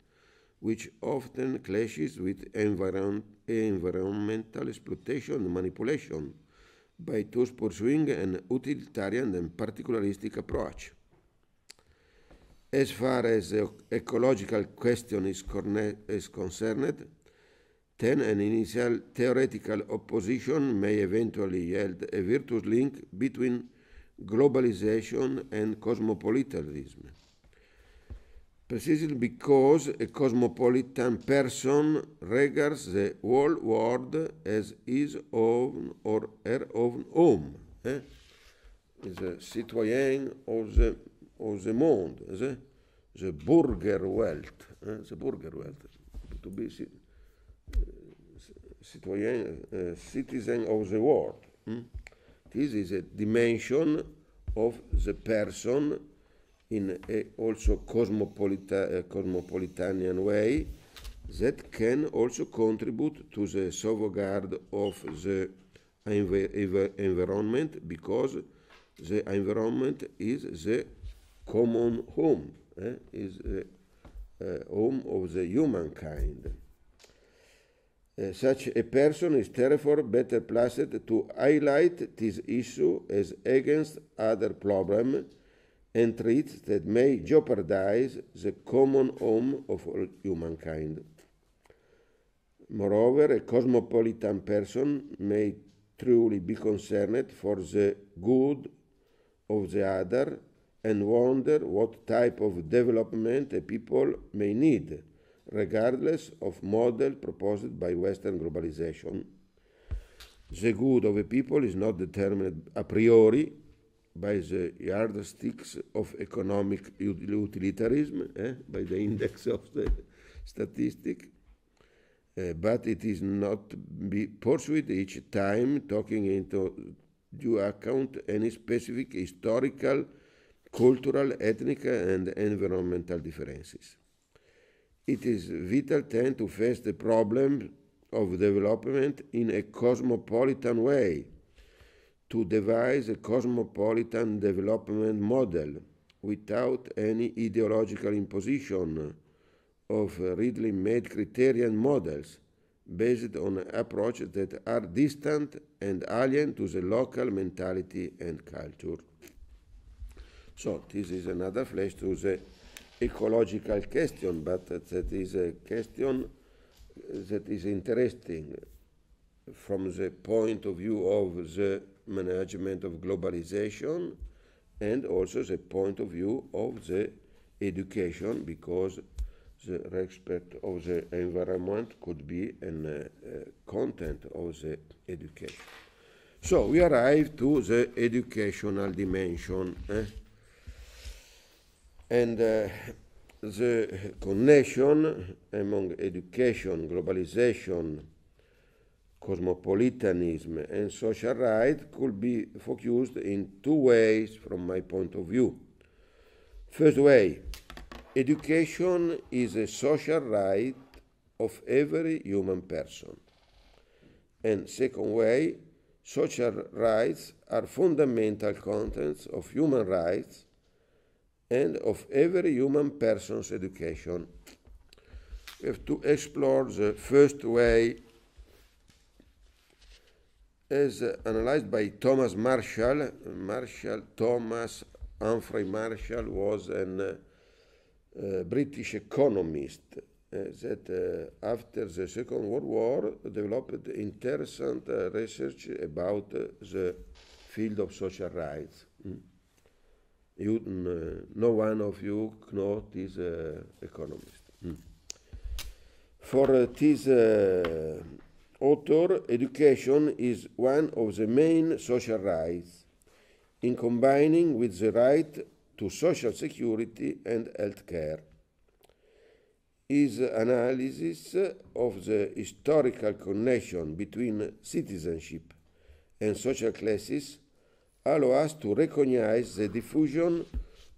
which often clashes with environ environmental exploitation and manipulation by those pursuing an utilitarian and particularistic approach. As far as the ecological question is, is concerned, then an initial theoretical opposition may eventually yield a virtuous link between globalization and cosmopolitanism. Precisely because a cosmopolitan person regards the whole world as his own or her own home. Eh? Is a citoyen of the, of the monde, the, the burger wealth, eh? the burger wealth, to be eh, citoyen, uh, citizen of the world. Hmm? This is a dimension of the person in a also cosmopolita, uh, cosmopolitanian way that can also contribute to the safeguard of the env environment because the environment is the common home, eh? is the uh, home of the humankind. Eh, such a person is therefore better placed to highlight this issue as against other problems and threats that may jeopardize the common home of all humankind. Moreover, a cosmopolitan person may truly be concerned for the good of the other and wonder what type of development a people may need regardless of model proposed by Western globalization. The good of a people is not determined a priori by the yardsticks of economic utilitarianism, eh? by the index of the statistic, uh, but it is not be pursued each time, taking into due account any specific historical, cultural, ethnic, and environmental differences. It is vital then to face the problem of development in a cosmopolitan way, to devise a cosmopolitan development model without any ideological imposition of readily made criterion models based on approaches that are distant and alien to the local mentality and culture. So this is another flash to the ecological question, but that is a question that is interesting from the point of view of the management of globalization and also the point of view of the education because the respect of the environment could be a uh, uh, content of the education. So we arrive to the educational dimension. Eh? And uh, the connection among education, globalization, cosmopolitanism, and social rights could be focused in two ways from my point of view. First way, education is a social right of every human person. And second way, social rights are fundamental contents of human rights and of every human person's education. We have to explore the first way as analyzed by Thomas Marshall. Marshall Thomas Humphrey Marshall was a uh, uh, British economist uh, that uh, after the Second World War developed interesting uh, research about uh, the field of social rights. Mm no one of you know this uh, economist. Mm. For uh, this uh, author, education is one of the main social rights in combining with the right to social security and health care. His analysis of the historical connection between citizenship and social classes allow us to recognize the diffusion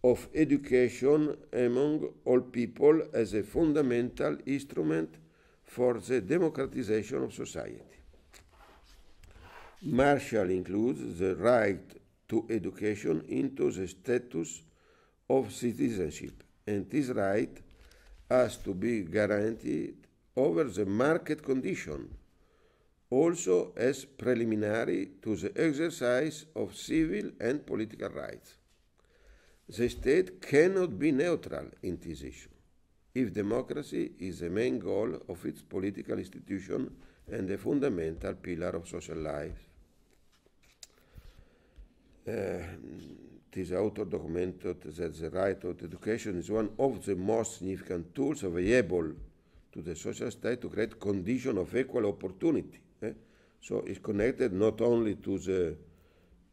of education among all people as a fundamental instrument for the democratization of society. Marshall includes the right to education into the status of citizenship, and this right has to be guaranteed over the market condition also as preliminary to the exercise of civil and political rights. The state cannot be neutral in this issue if democracy is the main goal of its political institution and a fundamental pillar of social life. Uh, this author documented that the right to education is one of the most significant tools available to the social state to create conditions of equal opportunity Eh? So it's connected not only to the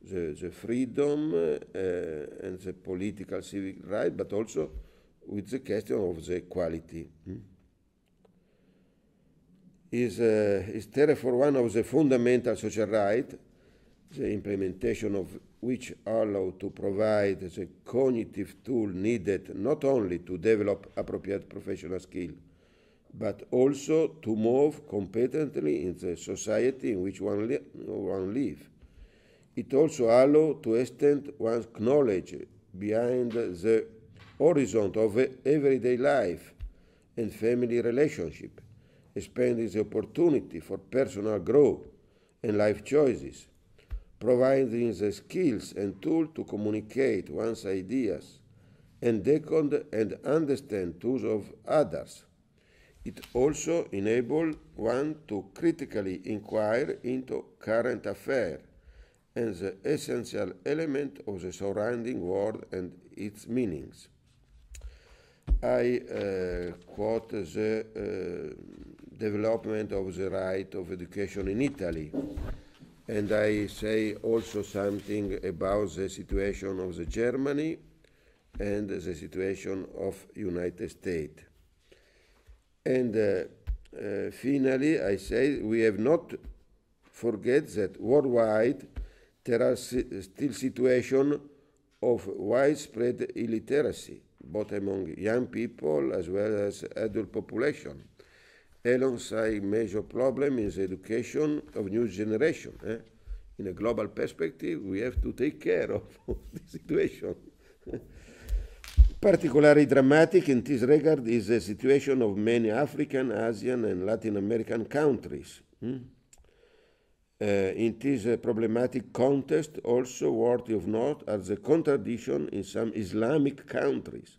the, the freedom uh, and the political civic right, but also with the question of the equality. Hmm? Is, uh, is therefore one of the fundamental social rights, the implementation of which allow to provide the cognitive tool needed not only to develop appropriate professional skill, but also to move competently in the society in which one, li one lives. It also allows to extend one's knowledge behind the horizon of everyday life and family relationship, expanding the opportunity for personal growth and life choices, providing the skills and tools to communicate one's ideas and decode and understand those of others it also enables one to critically inquire into current affairs and the essential element of the surrounding world and its meanings. I uh, quote the uh, development of the right of education in Italy, and I say also something about the situation of the Germany and the situation of United States. And uh, uh, finally, I say we have not forget that worldwide there are still situation of widespread illiteracy, both among young people as well as adult population. Alongside major problem is education of new generation. Eh? In a global perspective, we have to take care of [LAUGHS] the situation. [LAUGHS] Particularly dramatic in this regard is the situation of many African, Asian, and Latin American countries. Hmm? Uh, it is Uh, in this uh, problematic context, also worthy of note are the contradiction in some Islamic countries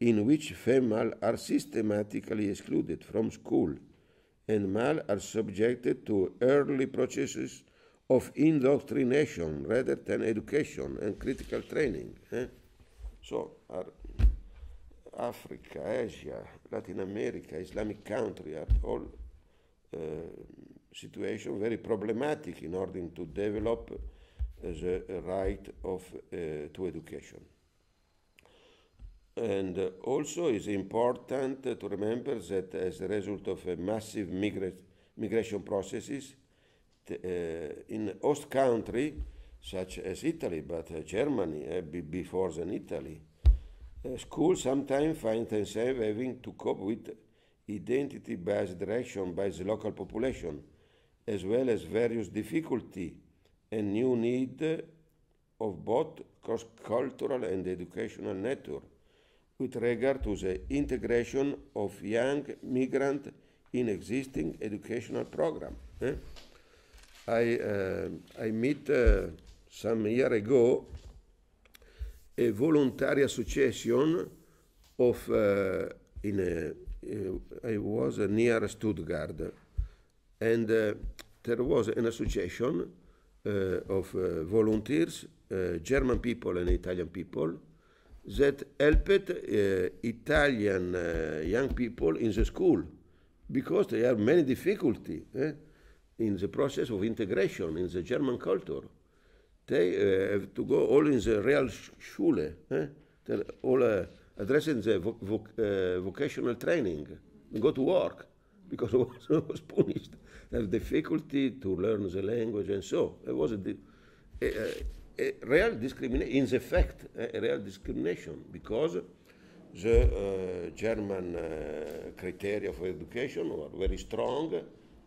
in which female are systematically excluded from school and male are subjected to early processes of indoctrination rather than education and critical training. Eh? So are Africa, Asia, Latin America, Islamic country are all uh, very problematic in order to develop uh, the right of uh, to education. And uh, also it's important to remember that as a result of a massive migra migration processes in host country such as Italy, but Germany before than Italy, uh, schools sometimes find themselves having to cope with identity-based direction by the local population, as well as various difficulty and new need of both cross-cultural and educational nature with regard to the integration of young migrant in existing educational program. Eh? I, uh, I meet uh, some year ago a voluntary association of uh, in uh, I was near Stuttgart, and uh, there was an association uh, of uh, volunteers, German people and Italian people, that helped Italian young people in the school because they have many difficulty eh, in the process of integration in the German culture they uh, have to go all in the real schule, eh? They're all uh, addressing the uh, vocational training, go to work because [LAUGHS] it was punished. They have difficulty to learn the language and so. It was a, a, a real discrimination, in the fact, a real discrimination because the uh, German uh, criteria for education were very strong,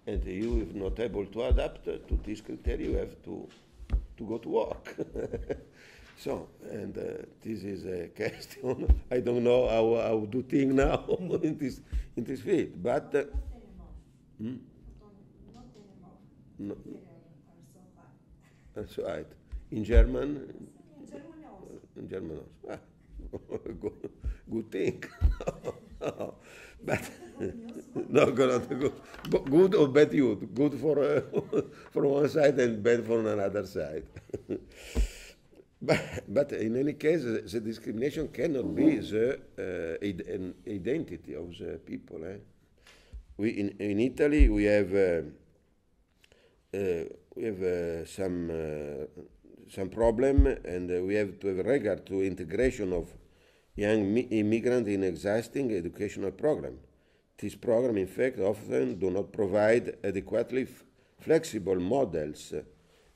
and you, if not able to adapt to these criteria, you have to to go to work. [LAUGHS] so, and uh, this is a [LAUGHS] question. I don't know how I would do thing now [LAUGHS] in this in this field, but. Uh, hmm? no. That's right. In German. In German also. In German also. Ah. good, good thing. but no, not good. Good or bad youth. Good for uh, [LAUGHS] one side and bad for another side. [LAUGHS] but, but in any case, the discrimination cannot be the uh, an identity of the people. Eh? We in, in Italy we have uh, uh, we have uh, some uh, some problem, and we have to have regard to integration of young immigrants in existing educational program. These programs, in fact, often do not provide adequately flexible models,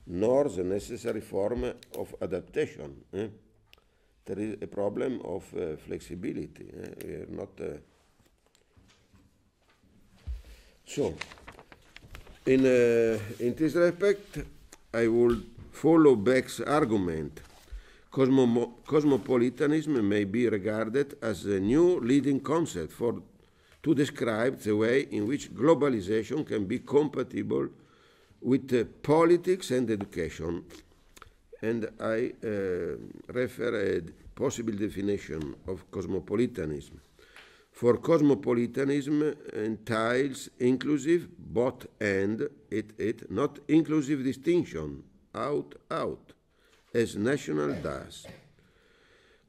nor the necessary form of adaptation. Eh? There is a problem of uh, flexibility. Eh? We are not. Uh... So, in, uh, in this respect, I would follow Beck's argument. Cosmo cosmopolitanism may be regarded as a new leading concept for to describe the way in which globalization can be compatible with uh, politics and education. And I uh, refer a possible definition of cosmopolitanism. For cosmopolitanism uh, entails inclusive both and it, it, not inclusive distinction, out, out, as national does.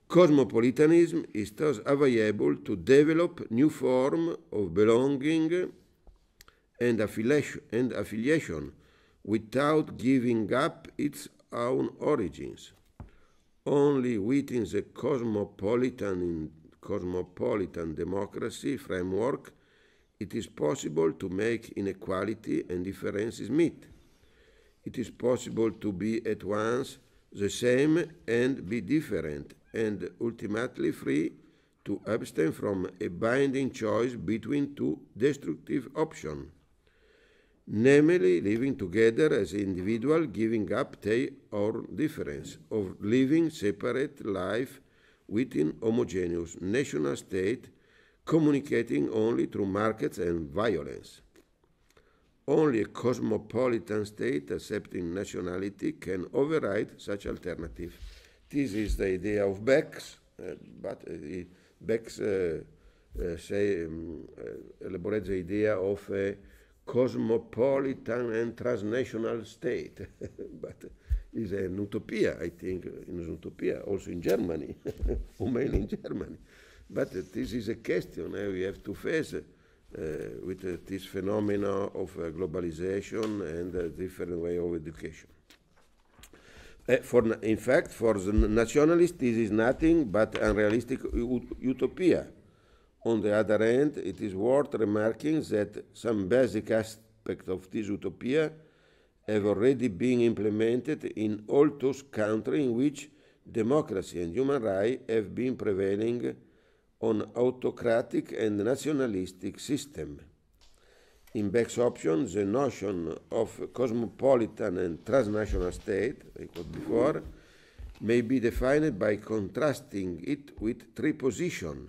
Cosmopolitanism is thus available to develop new form of belonging and affiliation, and affiliation without giving up its own origins. Only within the cosmopolitan, cosmopolitan democracy framework it is possible to make inequality and differences meet. It is possible to be at once the same and be different and ultimately free to abstain from a binding choice between two destructive options, namely living together as individual, giving up their or difference, or living separate life within homogeneous national state, communicating only through markets and violence. Only a cosmopolitan state accepting nationality can override such alternative this is the idea of Beck's, uh, but uh, Beck's uh, uh, say, um, uh, elaborates the idea of a cosmopolitan and transnational state, [LAUGHS] but uh, it's an utopia, I think, in utopia, also in Germany, [LAUGHS] or mainly in Germany. But this is a question eh, we have to face with this phenomena of globalization and a different way of education. Eh, for, in fact, for the nationalist, this is nothing but unrealistic utopia. On the other hand, it is worth remarking that some basic aspects of this utopia have already been implemented in all those countries in which democracy and human rights have been prevailing on autocratic and nationalistic systems. In Beck's option, the notion of cosmopolitan and transnational state, I quote before, may be defined by contrasting it with three positions: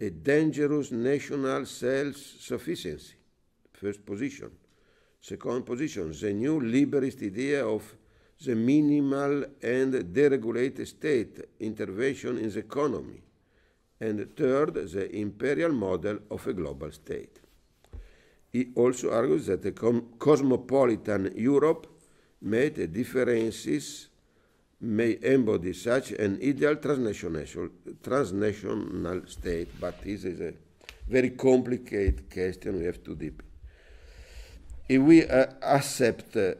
a dangerous national self-sufficiency, first position. Second position, the new liberist idea of the minimal and deregulated state intervention in the economy. And third, the imperial model of a global state. He also argues that the cosmopolitan Europe made the differences may embody such an ideal transnational, transnational state, but this is a very complicated question we have to deep. If we uh, accept uh,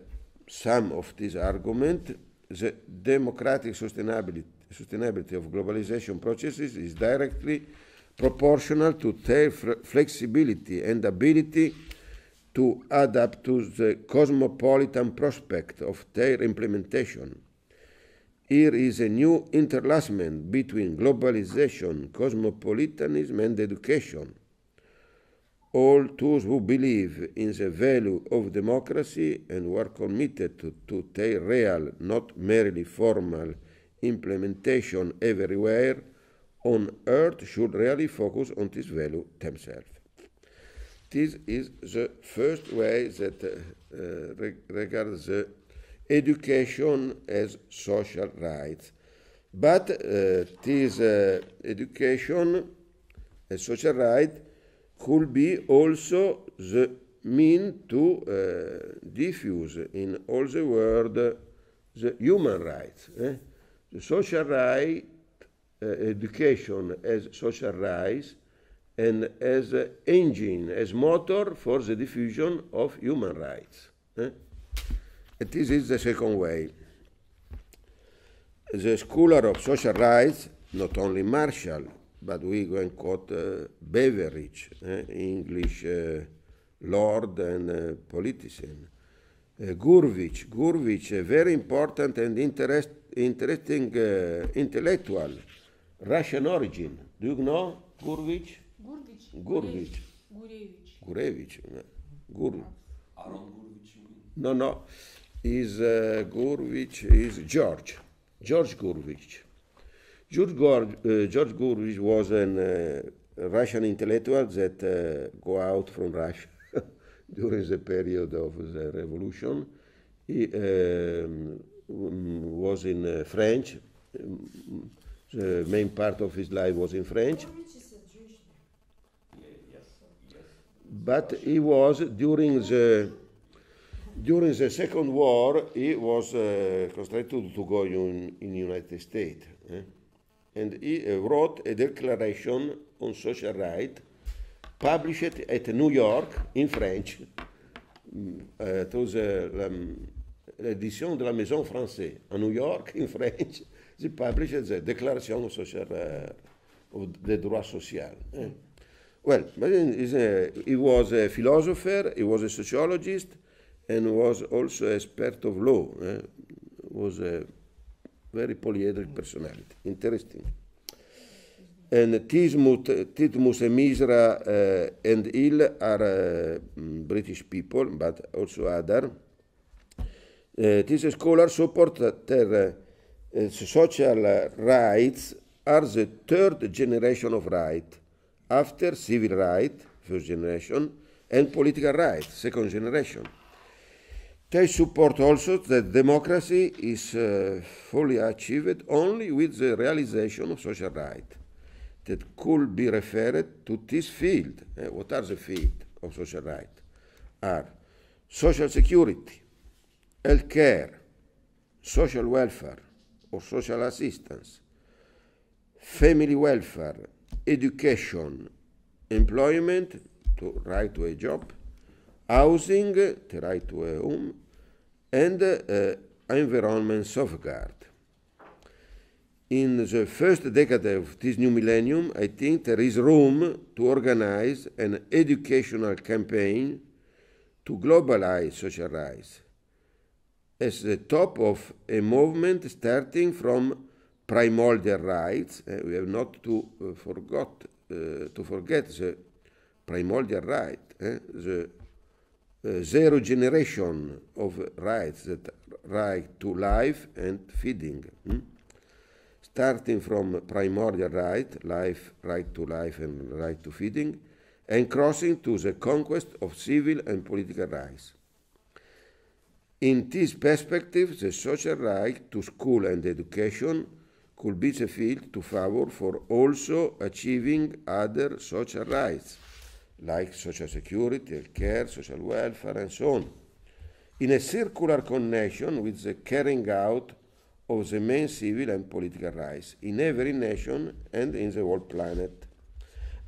some of this argument, the democratic sustainability, sustainability of globalization processes is directly proportional to their flexibility and ability to adapt to the cosmopolitan prospect of their implementation. Here is a new interlacement between globalization, cosmopolitanism, and education. All those who believe in the value of democracy and were committed to, to their real, not merely formal, implementation everywhere on earth should really focus on this value themselves. This is the first way that uh, uh, re regards the education as social rights. But uh, this uh, education as social right could be also the mean to uh, diffuse in all the world the human rights. Eh? The social right uh, education as social rights and as uh, engine, as motor for the diffusion of human rights. Eh? This is the second way. The scholar of social rights, not only Marshall, but we go and quote uh, Beveridge, eh? English uh, lord and uh, politician. Uh, Gurvich, Gurvich, a very important and interest, interesting intellectual Russian origin. Do you know Gurvich. Gurevich. Gurevich. Gurevich. Gurevich. Gur. Aron Gurvich. No, no. Is uh, Gurevich is George. George Gurvich. George, uh, George Gurvich was a uh, Russian intellectual that uh, go out from Russia [LAUGHS] during the period of the revolution. He um, was in uh, French. Um, the main part of his life was in French. But he was during the during the Second War he was uh, constrained to go in in United States, eh? and he uh, wrote a declaration on social right, published at New York in French mm, uh, through the um, de la Maison Française à New York [LAUGHS] in French. He published the Declaration Social, uh, of the Droit Social. Well, he was a philosopher, he was a sociologist, and was also expert of law. Uh, was a very polyhedric personality. Interesting. And Tismut, Titmus and Misra uh, and Il are uh, British people, but also other. Uh, this scholar supported their social rights are the third generation of right after civil right, first generation, and political right, second generation. They support also that democracy is uh, fully achieved only with the realization of social right that could be referred to this field. Uh, what are the fields of social right? Are social security, health care, social welfare, or social assistance, family welfare, education, employment, to right to a job, housing, the right to a home, and uh, environment safeguard. In the first decade of this new millennium, I think there is room to organize an educational campaign to globalize social rights as the top of a movement starting from primordial rights. Uh, eh, we have not to uh, forgot eh, to forget the primordial right, the zero generation of rights, that right to life and feeding. Hmm? Starting from primordial right, life, right to life and right to feeding, and crossing to the conquest of civil and political rights. In this perspective, the social right to school and education could be the field to favor for also achieving other social rights, like social security, health care, social welfare, and so on, in a circular connection with the carrying out of the main civil and political rights in every nation and in the whole planet.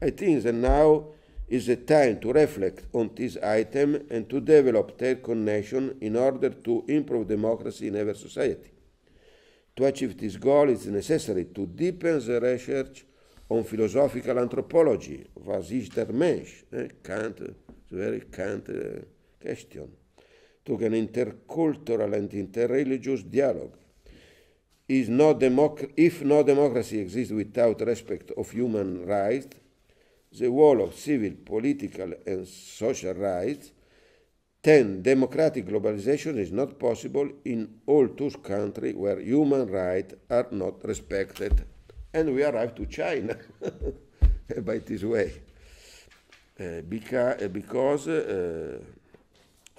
I think that now is a time to reflect on this item and to develop their connection in order to improve democracy in our society. To achieve this goal, it's necessary to deepen the research on philosophical anthropology, was ist der Mensch? Eh? a very Kant uh, question, to an intercultural and interreligious dialogue. Is no democ- if no democracy exists without respect of human rights, the wall of civil, political, and social rights, then democratic globalization is not possible in all those countries where human rights are not respected. And we arrive to China [LAUGHS] by this way. Uh, beca uh, because uh,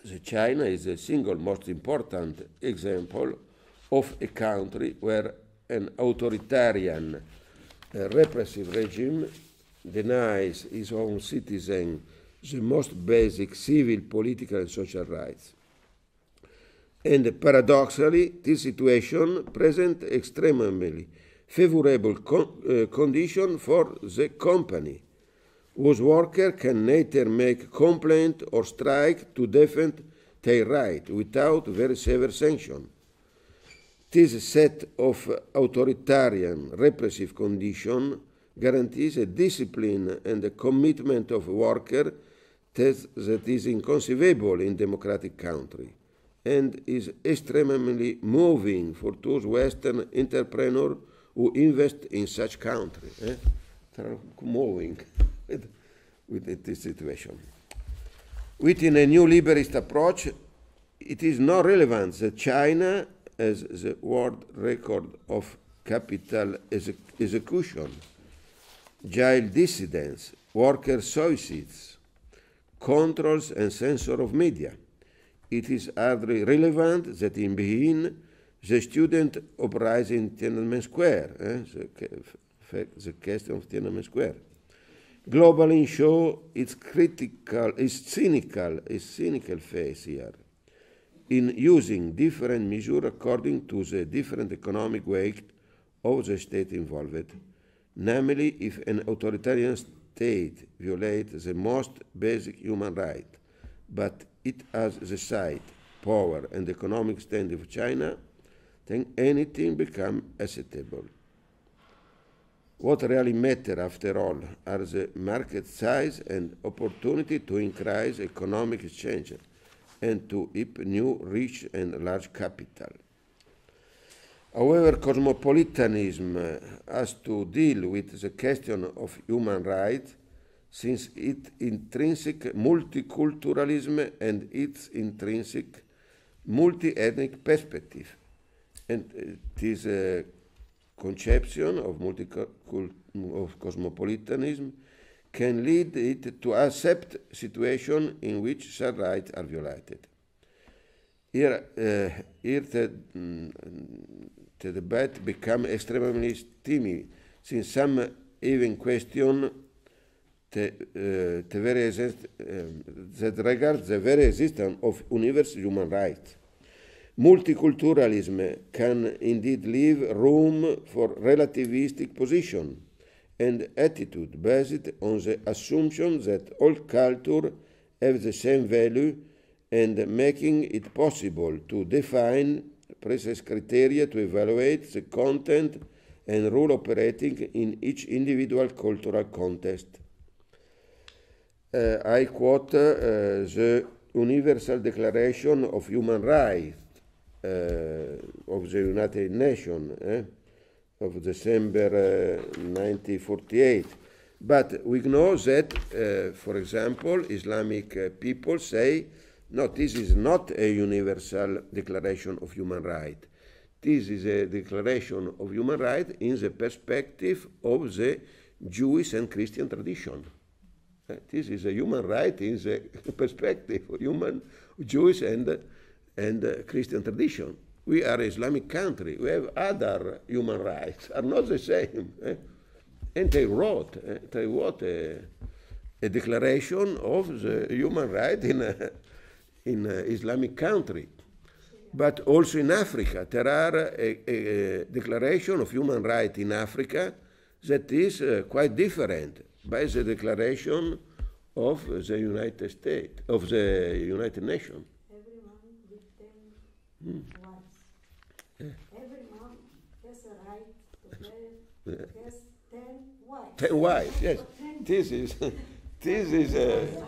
the China is the single most important example of a country where an authoritarian uh, repressive regime denies his own citizens the most basic civil, political, and social rights. And paradoxically, this situation presents extremely favorable con- uh, condition for the company, whose worker can neither make complaint or strike to defend their right without very severe sanction. This set of authoritarian repressive condition guarantees a discipline and a commitment of worker that is inconceivable in democratic country and is extremely moving for those Western entrepreneurs who invest in such country. Eh? moving with, with this situation. Within a new liberalist approach, it is not relevant that China has the world record of capital exec execution jail dissidents, worker suicides, controls and censor of media. It is hardly relevant that in Benin the student uprising in Tiananmen Square, eh? the, the question of Tiananmen Square. Globally show its critical, its cynical, its cynical face here in using different measures according to the different economic weight of the state involved namely if an authoritarian state violates the most basic human right, but it has the size, power, and economic standing of China, then anything becomes acceptable. What really matters after all, are the market size and opportunity to increase economic exchange and to heap new rich and large capital. However, cosmopolitanism has to deal with the question of human rights since its intrinsic multiculturalism and its intrinsic multi-ethnic perspective. And this uh, conception of, of cosmopolitanism can lead it to accept situations in which shared rights are violated. Here, uh, here the, mm, the debate became extremely steamy, since some even question the, uh, the, very exist, uh, that regards the very existence of universal human rights. Multiculturalism can indeed leave room for relativistic position and attitude based on the assumption that all culture have the same value and making it possible to define presses criteria to evaluate the content and rule operating in each individual cultural context. Uh, I quote uh, the Universal Declaration of Human Rights uh, of the United Nations eh, of December 1948. Uh, but we know that, uh, for example, Islamic uh, people say no, this is not a universal declaration of human rights. This is a declaration of human rights in the perspective of the Jewish and Christian tradition. Uh, this is a human right in the [LAUGHS] perspective of human, Jewish and, and uh, Christian tradition. We are Islamic country. We have other human rights, [LAUGHS] are not the same. Eh? And they wrote, eh, they wrote a, a declaration of the human right in a in uh, Islamic country, but also in Africa. There are a, a declaration of human rights in Africa that is uh, quite different by the declaration of the United States, of the United Nations. Hmm. Yeah. Everyone has a right to have [LAUGHS] yeah. ten wives. Ten wives, yes. [LAUGHS] This is, [LAUGHS] this is a... Uh,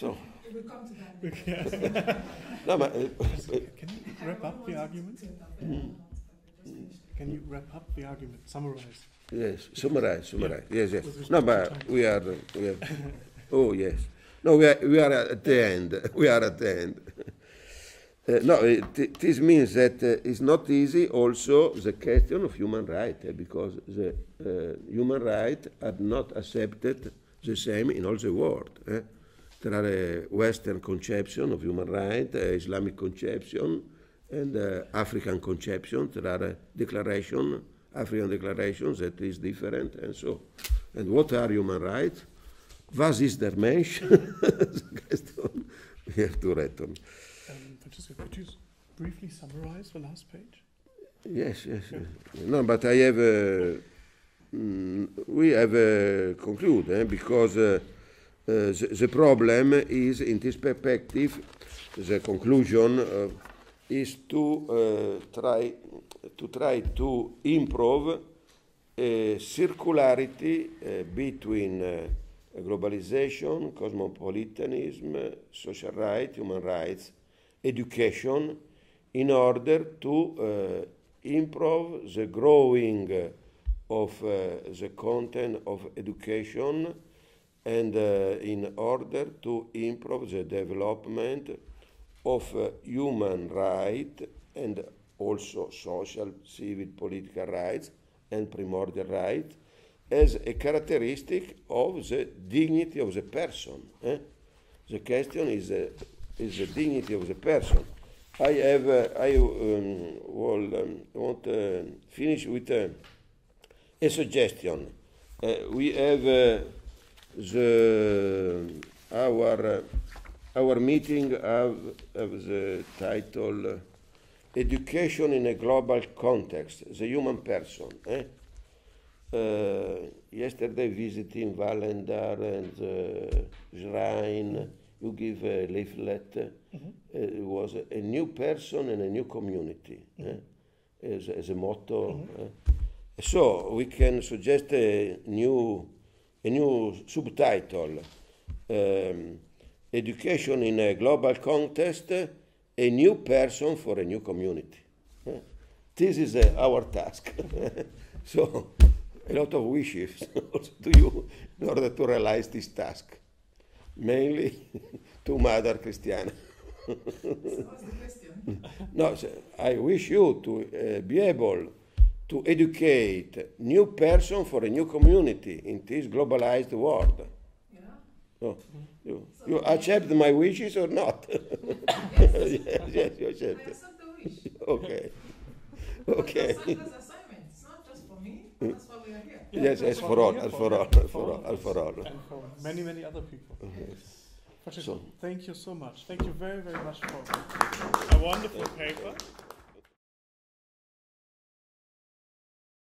So. We'll come to that. [LAUGHS] [LAUGHS] no, but, Can you wrap up the argument? Can you wrap up the argument? Summarize. Yes, summarize, summarize. Yeah. Yes, yes. No, but we are, we are. [LAUGHS] oh yes. No, we are, we are at the end. We are at the end. Uh, no, it, this means that uh, it's not easy also the question of human rights, uh, because the uh, human rights are not accepted the same in all the world. Eh? there Western conception of human rights, eh, Islamic conception, and eh, African conception. There are declaration, African declarations that is different, and so. And what are human rights? What is the der [LAUGHS] we have to read on. Um, Francisco, could you briefly summarize the last page? Yes, yes. Yeah. No, but I have. Uh, mm, we have uh, concluded eh, because. Uh, uh, the, the, problem is, in this perspective, the conclusion uh, is to uh, try to try to improve circularity between globalization, cosmopolitanism, social rights, human rights, education, in order to uh, improve the growing of uh, the content of education and uh, in order to improve the development of uh, human rights and also social, civil, political rights and primordial rights as a characteristic of the dignity of the person. Eh? The question is, uh, is the dignity of the person. I have uh, I um, will um, want to uh, finish with uh, a suggestion. we have the, our, our meeting of, of the title uh, Education in a Global Context, the Human Person. Eh? Uh, yesterday visiting Valendar and uh, Shrine, you give a leaflet. Uh, mm-hmm. it was a, a, new person and a new community eh? mm-hmm. eh? as, as, a motto. Mm-hmm. Eh? So we can suggest a new a new subtitle um, Education in a Global Context A New Person for a New Community. Eh? This is uh, our task. [LAUGHS] so, a lot of wishes [LAUGHS] also to you in order to realize this task, mainly [LAUGHS] to Mother Christiana. so no, so I wish you to uh, be able to educate new person for a new community in this globalized world. Yeah. Oh. Mm-hmm. You, so you accept my wishes or not? [LAUGHS] [LAUGHS] yes. yes, you accept. I accept the wish. [LAUGHS] okay. okay. Assignments, not just for me. Mm. That's why we are here. yes, yes, for all, for, all, for all, for all, many, many other people. Okay. Patrick, so. thank you so much. Thank you very, very much for a wonderful paper.